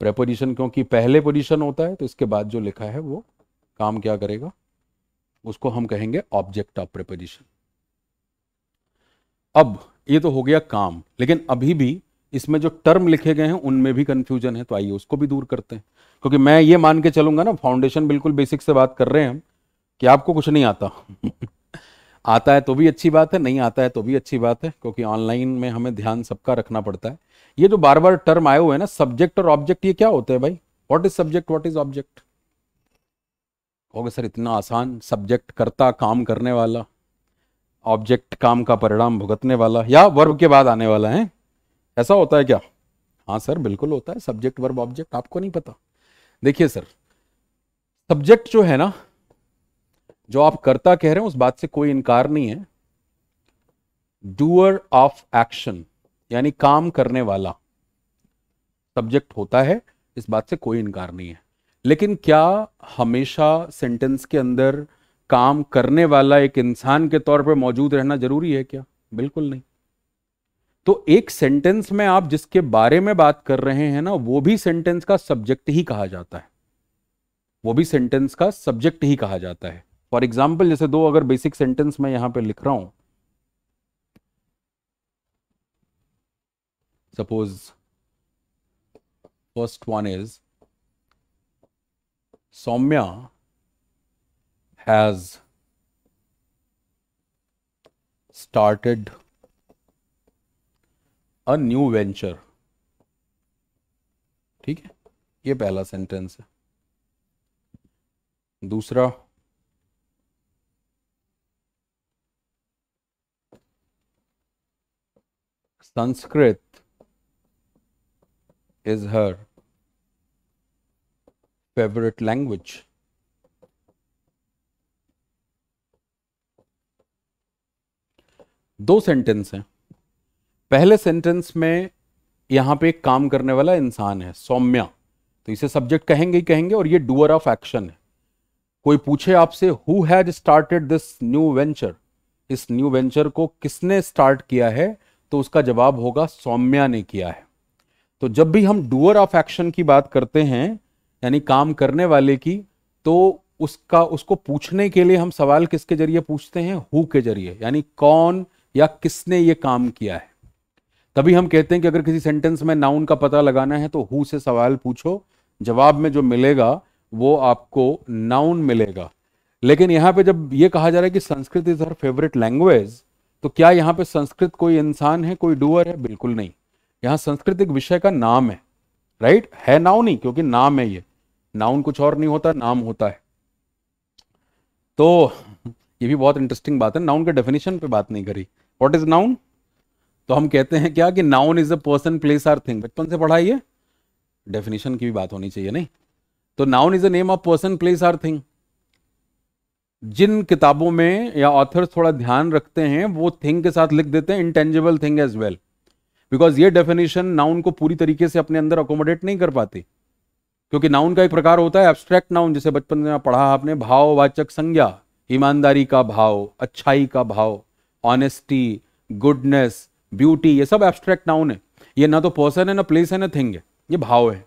प्रेपोजिशन क्योंकि पहले पोजिशन होता है तो इसके बाद जो लिखा है वो काम क्या करेगा उसको हम कहेंगे ऑब्जेक्ट ऑफ प्रेपोजिशन अब ये तो हो गया काम लेकिन अभी भी इसमें जो टर्म लिखे गए हैं उनमें भी कंफ्यूजन है तो आइए उसको भी दूर करते हैं क्योंकि मैं ये मान के चलूंगा ना फाउंडेशन बिल्कुल बेसिक से बात कर रहे हैं हम कि आपको कुछ नहीं आता आता है तो भी अच्छी बात है नहीं आता है तो भी अच्छी बात है क्योंकि ऑनलाइन में हमें ध्यान सबका रखना पड़ता है ये जो बार बार टर्म आए हुए हैं ना सब्जेक्ट और ऑब्जेक्ट ये क्या होते हैं भाई what is subject what is object कहोगे सर इतना आसान सब्जेक्ट करता काम करने वाला ऑब्जेक्ट काम का परिणाम भुगतने वाला या वर्ब के बाद आने वाला है ऐसा होता है क्या हाँ सर बिल्कुल होता है सब्जेक्ट वर्ब ऑब्जेक्ट आपको नहीं पता देखिए सर सब्जेक्ट जो है ना जो आप करता कह रहे हैं उस बात से कोई इनकार नहीं है डूअर ऑफ एक्शन यानी काम करने वाला सब्जेक्ट होता है इस बात से कोई इनकार नहीं है लेकिन क्या हमेशा सेंटेंस के अंदर काम करने वाला एक इंसान के तौर पर मौजूद रहना जरूरी है क्या बिल्कुल नहीं तो एक सेंटेंस में आप जिसके बारे में बात कर रहे हैं ना वो भी सेंटेंस का सब्जेक्ट ही कहा जाता है वो भी सेंटेंस का सब्जेक्ट ही कहा जाता है फॉर एग्जाम्पल जैसे दो अगर बेसिक सेंटेंस मैं यहां पर लिख रहा हूं suppose first one is Saumya has started a new venture ठीक है ये पहला सेंटेंस है दूसरा Sanskrit is her favorite language. दो सेंटेंस हैं पहले सेंटेंस में यहां पे एक काम करने वाला इंसान है सौम्या तो इसे सब्जेक्ट कहेंगे ही कहेंगे और ये डूअर ऑफ एक्शन है कोई पूछे आपसे who has started this new venture इस न्यू वेंचर को किसने स्टार्ट किया है तो उसका जवाब होगा सौम्या ने किया है तो जब भी हम डूअर ऑफ एक्शन की बात करते हैं यानी काम करने वाले की तो उसका उसको पूछने के लिए हम सवाल किसके जरिए पूछते हैं हु के जरिए यानी कौन या किसने ये काम किया है तभी हम कहते हैं कि अगर किसी सेंटेंस में नाउन का पता लगाना है तो हु से सवाल पूछो जवाब में जो मिलेगा वो आपको नाउन मिलेगा लेकिन यहां पे जब ये कहा जा रहा है कि Sanskrit is her favourite language तो क्या यहाँ पे संस्कृत कोई इंसान है कोई डूअर है बिल्कुल नहीं यहाँ संस्कृत एक विषय का नाम है राइट है नाउन नहीं क्योंकि नाम है ये नाउन कुछ और नहीं होता नाम होता है तो ये भी बहुत इंटरेस्टिंग बात है नाउन के डेफिनेशन पे बात नहीं करी वॉट इज नाउन तो हम कहते हैं क्या कि noun is a person place or thing बचपन से पढ़ाइए डेफिनेशन की भी बात होनी चाहिए नहीं तो noun is a name of person place or thing जिन किताबों में या ऑथर्स थोड़ा ध्यान रखते हैं वो थिंग के साथ लिख देते हैं intangible thing as well because ये डेफिनेशन नाउन को पूरी तरीके से अपने अंदर अकोमोडेट नहीं कर पाती क्योंकि नाउन का एक प्रकार होता है एब्स्ट्रैक्ट नाउन जिसे बचपन में पढ़ा आपने भाववाचक संज्ञा ईमानदारी का भाव अच्छाई का भाव ऑनेस्टी गुडनेस ब्यूटी ये सब एब्स्ट्रैक्ट नाउन है ये ना तो पर्सन है ना प्लेस है ना थिंग है ये भाव है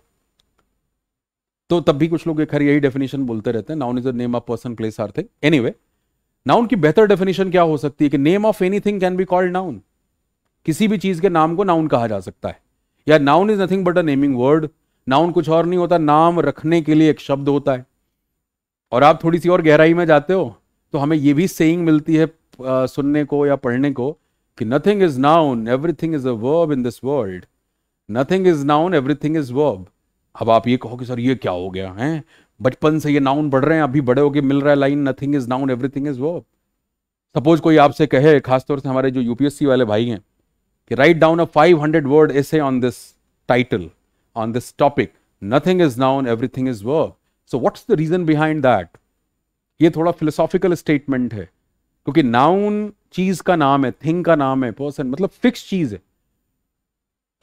तो तब भी कुछ लोग एक यही डेफिनेशन बोलते रहते हैं noun is a name of person place or thing वे नाउन की बेहतर डेफिनेशन क्या हो सकती है कि name of anything can be called noun किसी भी चीज के नाम को नाउन कहा जा सकता है या noun is nothing but a naming word noun कुछ और नहीं होता नाम रखने के लिए एक शब्द होता है और आप थोड़ी सी और गहराई में जाते हो तो हमें यह भी सेइंग मिलती है आ, सुनने को या पढ़ने को कि nothing is noun everything is a verb in this world nothing is noun everything is verb अब आप ये कहो कि सर ये क्या हो गया है बचपन से ये नाउन बढ़ रहे हैं अभी बड़े हो गए मिल रहा है line nothing is noun everything is verb suppose कोई आपसे कहे खासतौर से हमारे जो यूपीएससी वाले भाई हैं कि write down a 500 words on this title on this topic nothing is noun everything is verb so what's the reason behind that ये थोड़ा फिलोसॉफिकल स्टेटमेंट है क्योंकि नाउन चीज का नाम है थिंग का नाम है पर्सन मतलब फिक्स चीज है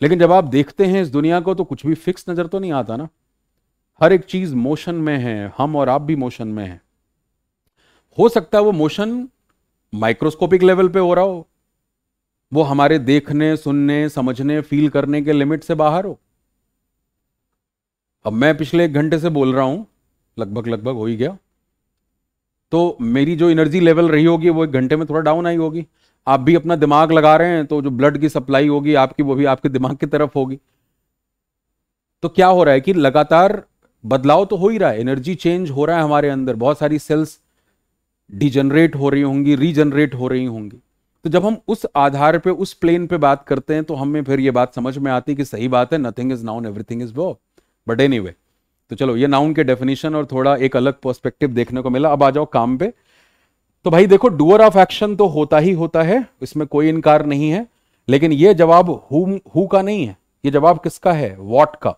लेकिन जब आप देखते हैं इस दुनिया को तो कुछ भी फिक्स नज़र तो नहीं आता ना हर एक चीज़ मोशन में है हम और आप भी मोशन में हैं हो सकता है वो मोशन माइक्रोस्कोपिक लेवल पे हो रहा हो वो हमारे देखने सुनने समझने फील करने के लिमिट से बाहर हो अब मैं पिछले एक घंटे से बोल रहा हूं लगभग लगभग हो ही गया तो मेरी जो एनर्जी लेवल रही होगी वो एक घंटे में थोड़ा डाउन आई होगी आप भी अपना दिमाग लगा रहे हैं तो जो ब्लड की सप्लाई होगी आपकी वो भी आपके दिमाग की तरफ होगी तो क्या हो रहा है कि लगातार बदलाव तो हो ही रहा है एनर्जी चेंज हो रहा है हमारे अंदर बहुत सारी सेल्स डिजनरेट हो रही होंगी रीजनरेट हो रही होंगी तो जब हम उस आधार पे उस प्लेन पे बात करते हैं तो हमें फिर ये बात समझ में आती है कि सही बात है nothing is noun everything is वो बट एनी तो चलो ये नाउन के डेफिनेशन और थोड़ा एक अलग पर्सपेक्टिव देखने को मिला अब आ जाओ काम पे तो भाई देखो डूअर ऑफ एक्शन तो होता ही होता है इसमें कोई इनकार नहीं है लेकिन ये जवाब हु का नहीं है ये जवाब किसका है वॉट का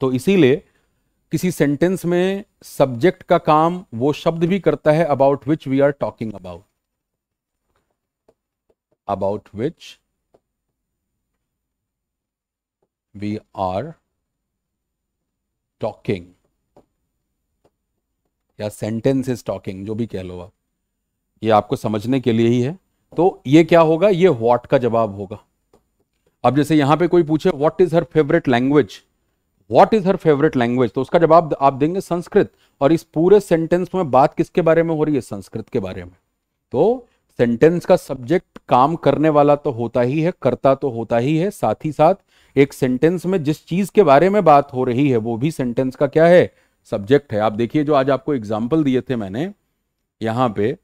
तो इसीलिए किसी सेंटेंस में सब्जेक्ट का काम वो शब्द भी करता है about which we are talking about about which we are talking या सेंटेंस इज टॉकिंग जो भी कह लो आप ये आपको समझने के लिए ही है तो ये क्या होगा ये व्हाट का जवाब होगा अब जैसे यहां पे कोई पूछे what is her favourite language what is her favourite language तो उसका जवाब आप देंगे संस्कृत और इस पूरे सेंटेंस में बात किसके बारे में हो रही है संस्कृत के बारे में तो सेंटेंस का सब्जेक्ट काम करने वाला तो होता ही है करता तो होता ही है साथ ही साथ एक सेंटेंस में जिस चीज के बारे में बात हो रही है वो भी सेंटेंस का क्या है सब्जेक्ट है आप देखिए जो आज आपको एग्जाम्पल दिए थे मैंने यहां पर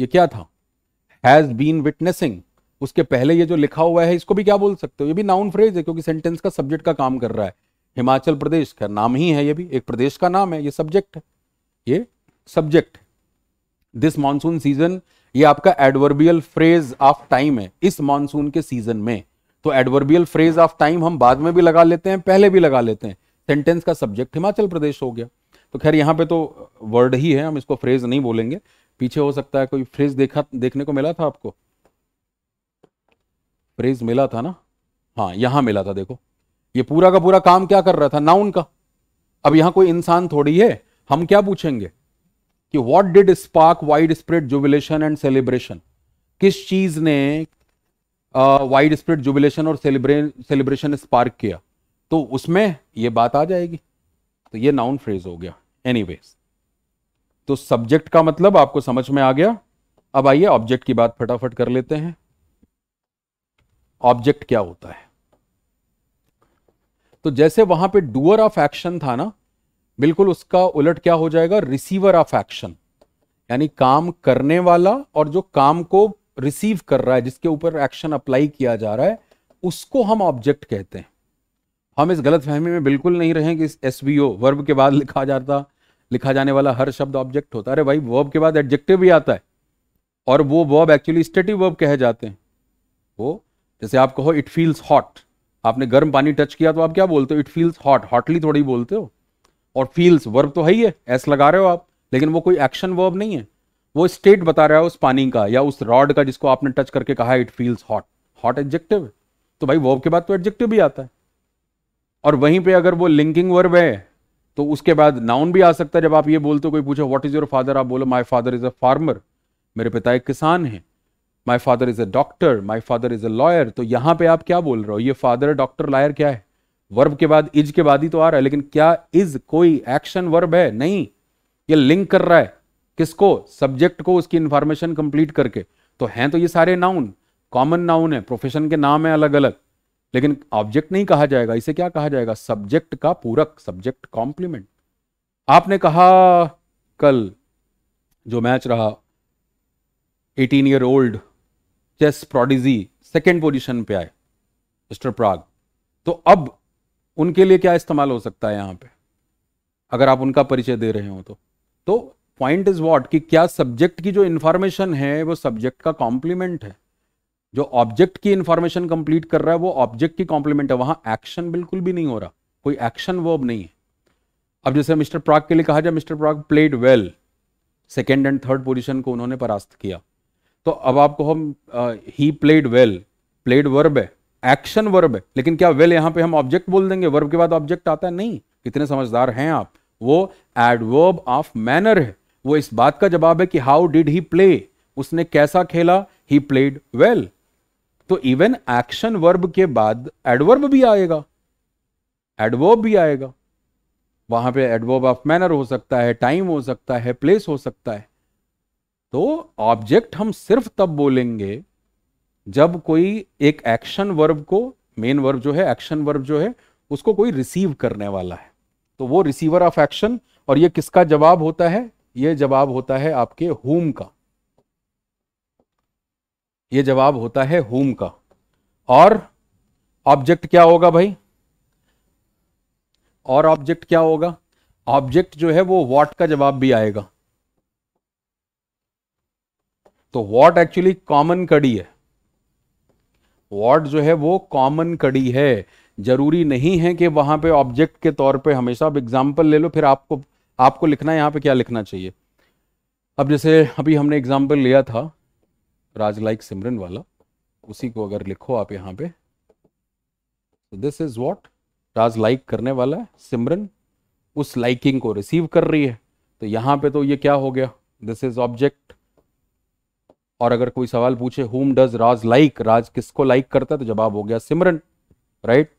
ये क्या था हैज बीन विटनेसिंग उसके पहले ये जो लिखा हुआ है इसको भी क्या बोल सकते हो ये भी नाउन फ्रेज है क्योंकि सेंटेंस का सब्जेक्ट का काम कर रहा है हिमाचल प्रदेश का नाम ही है ये भी एक प्रदेश का नाम है ये सब्जेक्ट है ये सब्जेक्ट दिस मानसून सीजन ये आपका एडवर्बियल फ्रेज ऑफ टाइम है इस मानसून के सीजन में तो एडवर्बियल फ्रेज ऑफ टाइम हम बाद में भी लगा लेते हैं पहले भी लगा लेते हैं सेंटेंस का सब्जेक्ट हिमाचल प्रदेश हो गया तो खैर यहाँ पे तो वर्ड ही है हम इसको फ्रेज नहीं बोलेंगे पीछे हो सकता है कोई फ्रेज देखा देखने को मिला था आपको फ्रेज मिला था ना हाँ यहां मिला था देखो ये पूरा का पूरा काम क्या कर रहा था नाउन का अब यहां कोई इंसान थोड़ी है हम क्या पूछेंगे कि what did spark widespread jubilation and celebration किस चीज ने वाइड स्प्रेड जुबिलेशन और सेलिब्रेशन स्पार्क किया तो उसमें ये बात आ जाएगी तो ये नाउन फ्रेज हो गया एनीवेज तो सब्जेक्ट का मतलब आपको समझ में आ गया अब आइए ऑब्जेक्ट की बात फटाफट कर लेते हैं ऑब्जेक्ट क्या होता है तो जैसे वहां पे डूअर ऑफ एक्शन था ना बिल्कुल उसका उलट क्या हो जाएगा रिसीवर ऑफ एक्शन यानी काम करने वाला और जो काम को रिसीव कर रहा है जिसके ऊपर एक्शन अप्लाई किया जा रहा है उसको हम ऑब्जेक्ट कहते हैं हम इस गलत फहमी में बिल्कुल नहीं रहे कि एस वी ओ वर्ब के बाद लिखा जाता लिखा जाने वाला हर शब्द ऑब्जेक्ट होता है अरे भाई वर्ब के बाद एडजेक्टिव भी आता है और वो वर्ब एक्चुअली स्टेटिव वर्ब कहे जाते हैं वो जैसे आप कहो इट फील्स हॉट आपने गर्म पानी टच किया तो आप क्या बोलते हो इट फील्स हॉट हॉटली थोड़ी बोलते हो और फील्स वर्ब तो है ही है एस लगा रहे हो आप लेकिन वो कोई एक्शन वर्ब नहीं है वो स्टेट बता रहा है उस पानी का या उस रॉड का जिसको आपने टच करके कहा it feels hot hot adjective तो भाई वर्ब के बाद तो एडजेक्टिव भी आता है और वहीं पे अगर वो लिंकिंग वर्ब है तो उसके बाद नाउन भी आ सकता है जब आप ये बोलते हो कोई पूछो व्हाट इज योर फादर आप बोलो my father is a farmer मेरे पिता एक किसान है my father is a doctor my father is a lawyer तो यहां पे आप क्या बोल रहे हो ये फादर डॉक्टर लॉयर क्या है वर्ब के बाद इज के बाद ही तो आ रहा है लेकिन क्या इज कोई एक्शन वर्ब है नहीं ये लिंक कर रहा है किसको सब्जेक्ट को उसकी इंफॉर्मेशन कंप्लीट करके तो हैं तो ये सारे नाउन कॉमन नाउन है प्रोफेशन के नाम है अलग अलग लेकिन ऑब्जेक्ट नहीं कहा जाएगा इसे क्या कहा जाएगा सब्जेक्ट का पूरक सब्जेक्ट कॉम्प्लीमेंट आपने कहा कल जो मैच रहा 18 year old chess prodigy second position पे आए मिस्टर प्राग तो अब उनके लिए क्या इस्तेमाल हो सकता है यहां पे अगर आप उनका परिचय दे रहे हो तो तो पॉइंट इज वॉट कि क्या सब्जेक्ट की जो इंफॉर्मेशन है वो सब्जेक्ट का कॉम्प्लीमेंट है जो ऑब्जेक्ट की इंफॉर्मेशन कंप्लीट कर रहा है वो ऑब्जेक्ट की कॉम्प्लीमेंट है वहां एक्शन बिल्कुल भी नहीं हो रहा कोई एक्शन वर्ब नहीं है अब जैसे मिस्टर प्राग के लिए कहा जाए mister Pragg played well second and third position को उन्होंने परास्त किया तो अब आपको हम he played well played verb है एक्शन वर्ब है लेकिन क्या वेल well यहाँ पे हम ऑब्जेक्ट बोल देंगे वर्ब के बाद ऑब्जेक्ट आता है नहीं कितने समझदार हैं आप वो एडवर्ब ऑफ मैनर है वो इस बात का जवाब है कि हाउ डिड ही प्ले उसने कैसा खेला ही प्लेड वेल तो इवन एक्शन वर्ब के बाद एडवर्ब भी आएगा एडवर्ब भी आएगा वहां पे एडवर्ब ऑफ मैनर हो सकता है टाइम हो सकता है प्लेस हो सकता है तो ऑब्जेक्ट हम सिर्फ तब बोलेंगे जब कोई एक एक्शन वर्ब को मेन वर्ब जो है एक्शन वर्ब जो है उसको कोई रिसीव करने वाला है तो वो रिसीवर ऑफ एक्शन और ये किसका जवाब होता है ये जवाब होता है आपके होम का ये जवाब होता है होम का और ऑब्जेक्ट क्या होगा भाई और ऑब्जेक्ट क्या होगा ऑब्जेक्ट जो है वो वॉट का जवाब भी आएगा तो वॉट एक्चुअली कॉमन कड़ी है वॉट जो है वो कॉमन कड़ी है जरूरी नहीं है कि वहां पे ऑब्जेक्ट के तौर पे हमेशा आप एग्जाम्पल ले लो फिर आपको आपको लिखना है यहां पे क्या लिखना चाहिए अब जैसे अभी हमने एग्जाम्पल लिया था राज लाइक सिमरन वाला उसी को अगर लिखो आप यहां पे तो this is what Raj like करने वाला है सिमरन उस लाइकिंग को रिसीव कर रही है तो यहां पे तो ये क्या हो गया दिस इज ऑब्जेक्ट और अगर कोई सवाल पूछे हुम डज राज लाइक राज किसको लाइक करता है तो जवाब हो गया सिमरन राइट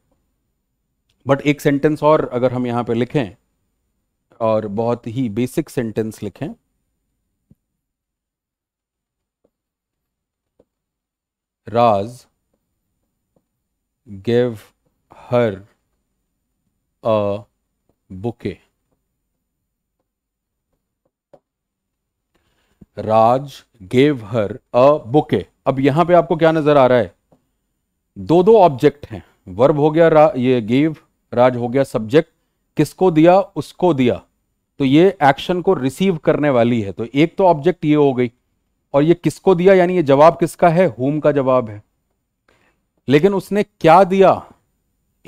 बट एक सेंटेंस और अगर हम यहां पे लिखें और बहुत ही बेसिक सेंटेंस लिखें Raj gave her a bouquet. Raj gave her a bouquet अब यहां पे आपको क्या नजर आ रहा है दो दो ऑब्जेक्ट हैं वर्ब हो गया ये गेव राज हो गया सब्जेक्ट किसको दिया उसको दिया तो ये एक्शन को रिसीव करने वाली है तो एक तो ऑब्जेक्ट ये हो गई और ये किसको दिया यानी ये जवाब किसका है होम का जवाब है लेकिन उसने क्या दिया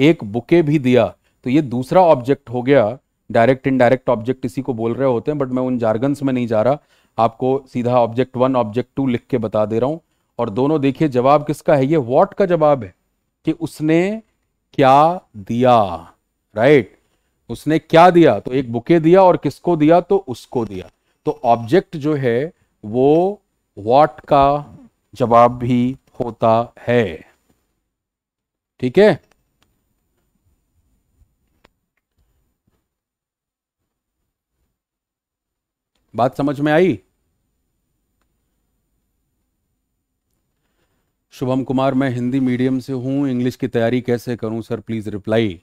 एक बुके भी दिया तो ये दूसरा ऑब्जेक्ट हो गया डायरेक्ट इनडायरेक्ट ऑब्जेक्ट इसी को बोल रहे होते हैं बट मैं उन जार्गन्स में नहीं जा रहा आपको सीधा ऑब्जेक्ट वन ऑब्जेक्ट टू लिख के बता दे रहा हूं और दोनों देखिए जवाब किसका है ये वॉट का जवाब है कि उसने क्या दिया राइट right? उसने क्या दिया तो एक बुके दिया और किसको दिया तो उसको दिया तो ऑब्जेक्ट जो है वो वॉट का जवाब भी होता है ठीक है बात समझ में आई शुभम कुमार मैं हिंदी मीडियम से हूं इंग्लिश की तैयारी कैसे करूं सर प्लीज़ रिप्लाई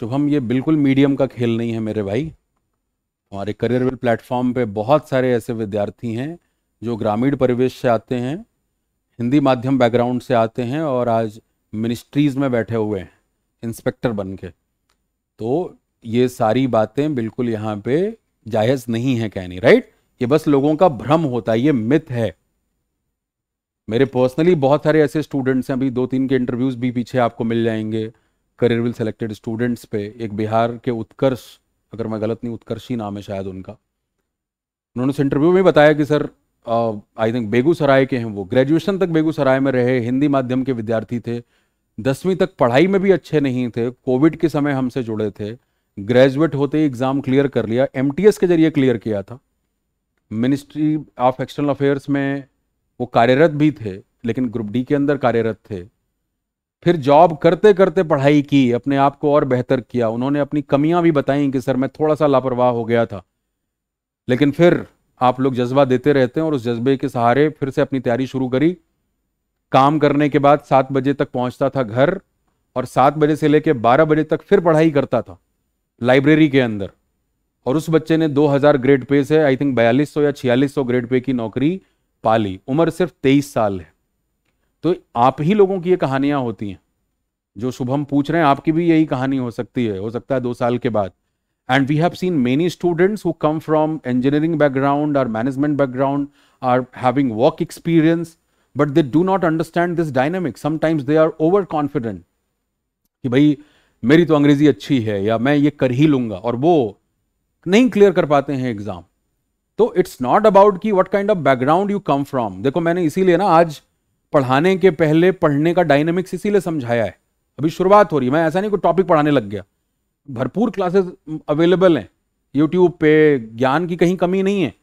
शुभम ये बिल्कुल मीडियम का खेल नहीं है मेरे भाई हमारे करियर प्लेटफॉर्म पे बहुत सारे ऐसे विद्यार्थी हैं जो ग्रामीण परिवेश से आते हैं हिंदी माध्यम बैकग्राउंड से आते हैं और आज मिनिस्ट्रीज़ में बैठे हुए हैं इंस्पेक्टर बन के तो ये सारी बातें बिल्कुल यहाँ पे जायज़ नहीं है कहनी राइट ये बस लोगों का भ्रम होता है ये मिथ है मेरे पर्सनली बहुत सारे ऐसे स्टूडेंट्स हैं अभी दो तीन के इंटरव्यूज़ भी पीछे आपको मिल जाएंगे करियर विल सेलेक्टेड स्टूडेंट्स पे एक बिहार के उत्कर्ष अगर मैं गलत नहीं उत्कर्ष ही नाम है शायद उनका उन्होंने उस इंटरव्यू में बताया कि सर आई थिंक बेगूसराय के हैं वो ग्रेजुएशन तक बेगूसराय में रहे हिंदी माध्यम के विद्यार्थी थे दसवीं तक पढ़ाई में भी अच्छे नहीं थे कोविड के समय हमसे जुड़े थे ग्रेजुएट होते ही एग्ज़ाम क्लियर कर लिया एम के जरिए क्लियर किया था मिनिस्ट्री ऑफ एक्सटर्नल अफेयर्स में वो कार्यरत भी थे लेकिन ग्रुप डी के अंदर कार्यरत थे फिर जॉब करते करते पढ़ाई की अपने आप को और बेहतर किया उन्होंने अपनी कमियां भी बताई कि सर मैं थोड़ा सा लापरवाह हो गया था लेकिन फिर आप लोग जज्बा देते रहते हैं और उस जज्बे के सहारे फिर से अपनी तैयारी शुरू करी काम करने के बाद सात बजे तक पहुंचता था घर और सात बजे से लेकर बारह बजे तक फिर पढ़ाई करता था लाइब्रेरी के अंदर और उस बच्चे ने 2000 ग्रेड पे से आई थिंक बयालीस सौ या छियालीस सौ ग्रेड पे की नौकरी पा ली उम्र सिर्फ तेईस साल है तो आप ही लोगों की ये कहानियां होती हैं जो शुभम पूछ रहे हैं आपकी भी यही कहानी हो सकती है हो सकता है दो साल के बाद and we have seen many students who come from engineering background or management background are having work experience but they do not understand this dynamic sometimes they are overconfident कि भाई मेरी तो अंग्रेजी अच्छी है या मैं ये कर ही लूंगा और वो नहीं क्लियर कर पाते हैं एग्जाम तो इट्स नॉट अबाउट कि what kind of background you come from देखो मैंने इसीलिए ना आज पढ़ाने के पहले पढ़ने का डायनेमिक्स इसीलिए समझाया है अभी शुरुआत हो रही है मैं ऐसा नहीं कोई टॉपिक पढ़ाने लग गया भरपूर क्लासेस अवेलेबल हैं यूट्यूब पे ज्ञान की कहीं कमी नहीं है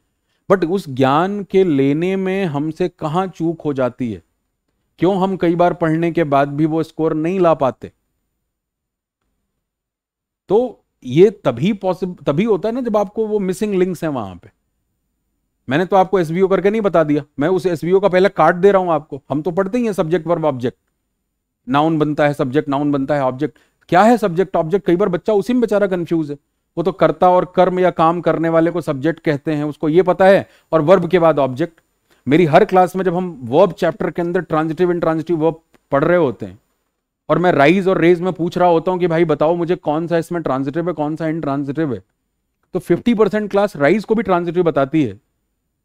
बट उस ज्ञान के लेने में हमसे कहाँ चूक हो जाती है क्यों हम कई बार पढ़ने के बाद भी वो स्कोर नहीं ला पाते तो ये तभी पॉसिबल तभी होता है ना जब आपको वो मिसिंग लिंक्स हैं वहां पे मैंने तो आपको एसबीओ करके नहीं बता दिया मैं उस एसबीओ का पहले कार्ड दे रहा हूं आपको हम तो पढ़ते ही हैं सब्जेक्ट वर्ब ऑब्जेक्ट नाउन बनता है सब्जेक्ट नाउन बनता है ऑब्जेक्ट क्या है सब्जेक्ट ऑब्जेक्ट कई बार बच्चा उसी में बेचारा कंफ्यूज है वो तो कर्ता और कर्म या काम करने वाले को सब्जेक्ट कहते हैं उसको ये पता है और वर्ब के बाद ऑब्जेक्ट मेरी हर क्लास में जब हम वर्ब चैप्टर के अंदर ट्रांजिटिव इन ट्रांजिटिव वर्ब पढ़ रहे होते हैं और मैं राइज और रेज में पूछ रहा होता हूं कि भाई बताओ मुझे कौन सा इसमें ट्रांजिटिव है कौन सा इन ट्रांजिटिव है तो फिफ्टी परसेंट क्लास राइज को भी ट्रांजिटिव बताती है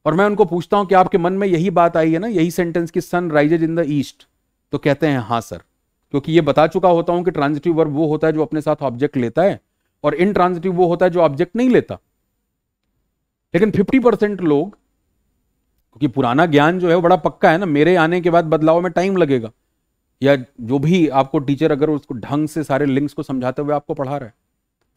और मैं उनको पूछता हूं कि आपके मन में यही बात आई है ना यही सेंटेंस की sun rises in the east तो कहते हैं हाँ सर क्योंकि ये बता चुका होता हूं कि ट्रांजिटिव वर्ब वो होता है जो अपने साथ ऑब्जेक्ट लेता है और इन ट्रांजिटिव वो होता है जो ऑब्जेक्ट नहीं लेता लेकिन 50 परसेंट लोग क्योंकि पुराना ज्ञान जो है बड़ा पक्का है ना मेरे आने के बाद बदलाव में टाइम लगेगा या जो भी आपको टीचर अगर उसको ढंग से सारे लिंक्स को समझाते हुए आपको पढ़ा रहा है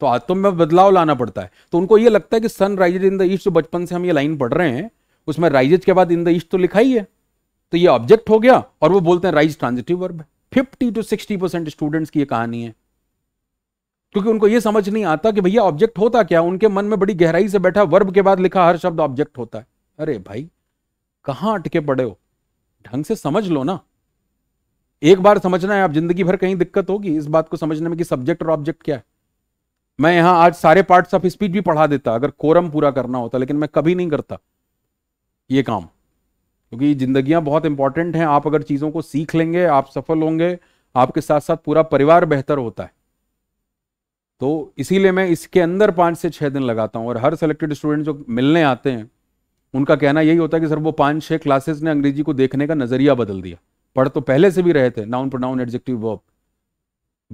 तो आत्म तो में बदलाव लाना पड़ता है तो उनको ये लगता है कि sun rises in the east जो बचपन से हम ये लाइन पढ़ रहे हैं उसमें राइजेज के बाद इन द ईस्ट तो लिखा ही है तो ये ऑब्जेक्ट हो गया और वो बोलते हैं राइज ट्रांजिटिव वर्ब है fifty two sixty percent students की ये कहानी है क्योंकि उनको ये समझ नहीं आता कि भैया ऑब्जेक्ट होता क्या उनके मन में बड़ी गहराई से बैठा वर्ब के बाद लिखा हर शब्द ऑब्जेक्ट होता है अरे भाई कहां अटके पड़े हो ढंग से समझ लो ना एक बार समझना है आप जिंदगी भर कहीं दिक्कत होगी इस बात को समझने में कि सब्जेक्ट और ऑब्जेक्ट क्या है मैं यहां आज सारे पार्ट्स ऑफ स्पीच भी पढ़ा देता अगर कोरम पूरा करना होता लेकिन मैं कभी नहीं करता ये काम क्योंकि जिंदगियां बहुत इंपॉर्टेंट हैं आप अगर चीज़ों को सीख लेंगे आप सफल होंगे आपके साथ साथ पूरा परिवार बेहतर होता है तो इसीलिए मैं इसके अंदर पांच से छह दिन लगाता हूं और हर सेलेक्टेड स्टूडेंट जो मिलने आते हैं उनका कहना यही होता है कि सर वो पांच छह क्लासेस ने अंग्रेजी को देखने का नज़रिया बदल दिया पढ़ तो पहले से भी रहे थे noun pronoun adjective verb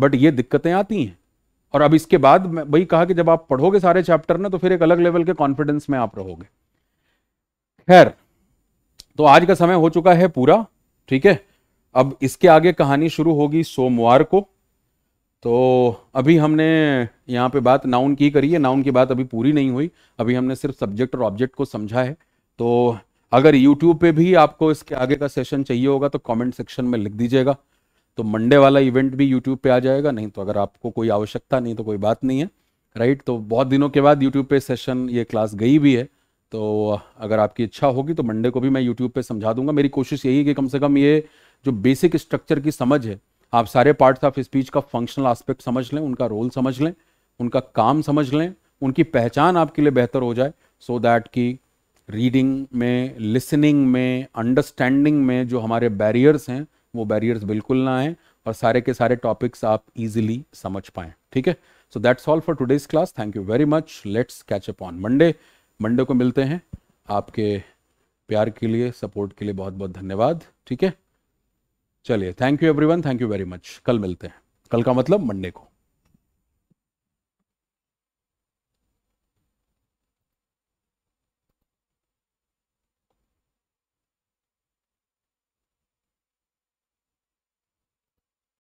but ये दिक्कतें आती हैं और अब इसके बाद वही कहा कि जब आप पढ़ोगे सारे चैप्टर ना तो फिर एक अलग लेवल के कॉन्फिडेंस में आप रहोगे खैर तो आज का समय हो चुका है पूरा ठीक है अब इसके आगे कहानी शुरू होगी सोमवार को तो अभी हमने यहाँ पे बात नाउन की करी है नाउन की बात अभी पूरी नहीं हुई अभी हमने सिर्फ सब्जेक्ट और ऑब्जेक्ट को समझा है तो अगर यूट्यूब पे भी आपको इसके आगे का सेशन चाहिए होगा तो कमेंट सेक्शन में लिख दीजिएगा तो मंडे वाला इवेंट भी यूट्यूब पे आ जाएगा नहीं तो अगर आपको कोई आवश्यकता नहीं तो कोई बात नहीं है राइट तो बहुत दिनों के बाद यूट्यूब पे सेशन ये क्लास गई भी है तो अगर आपकी इच्छा होगी तो मंडे को भी मैं यूट्यूब पे समझा दूंगा मेरी कोशिश यही है कि कम से कम ये जो बेसिक स्ट्रक्चर की समझ है आप सारे पार्ट्स ऑफ स्पीच का फंक्शनल आस्पेक्ट समझ लें उनका रोल समझ लें उनका काम समझ लें उनकी पहचान आपके लिए बेहतर हो जाए सो so दैट कि रीडिंग में लिसनिंग में अंडरस्टैंडिंग में जो हमारे बैरियर्स हैं वो बैरियर्स बिल्कुल ना आए और सारे के सारे टॉपिक्स आप इजीली समझ पाएं ठीक है so that's all for today's class thank you very much let's catch up on Monday Monday को मिलते हैं आपके प्यार के लिए सपोर्ट के लिए बहुत बहुत धन्यवाद ठीक है चलिए thank you everyone thank you very much कल मिलते हैं कल का मतलब मंडे को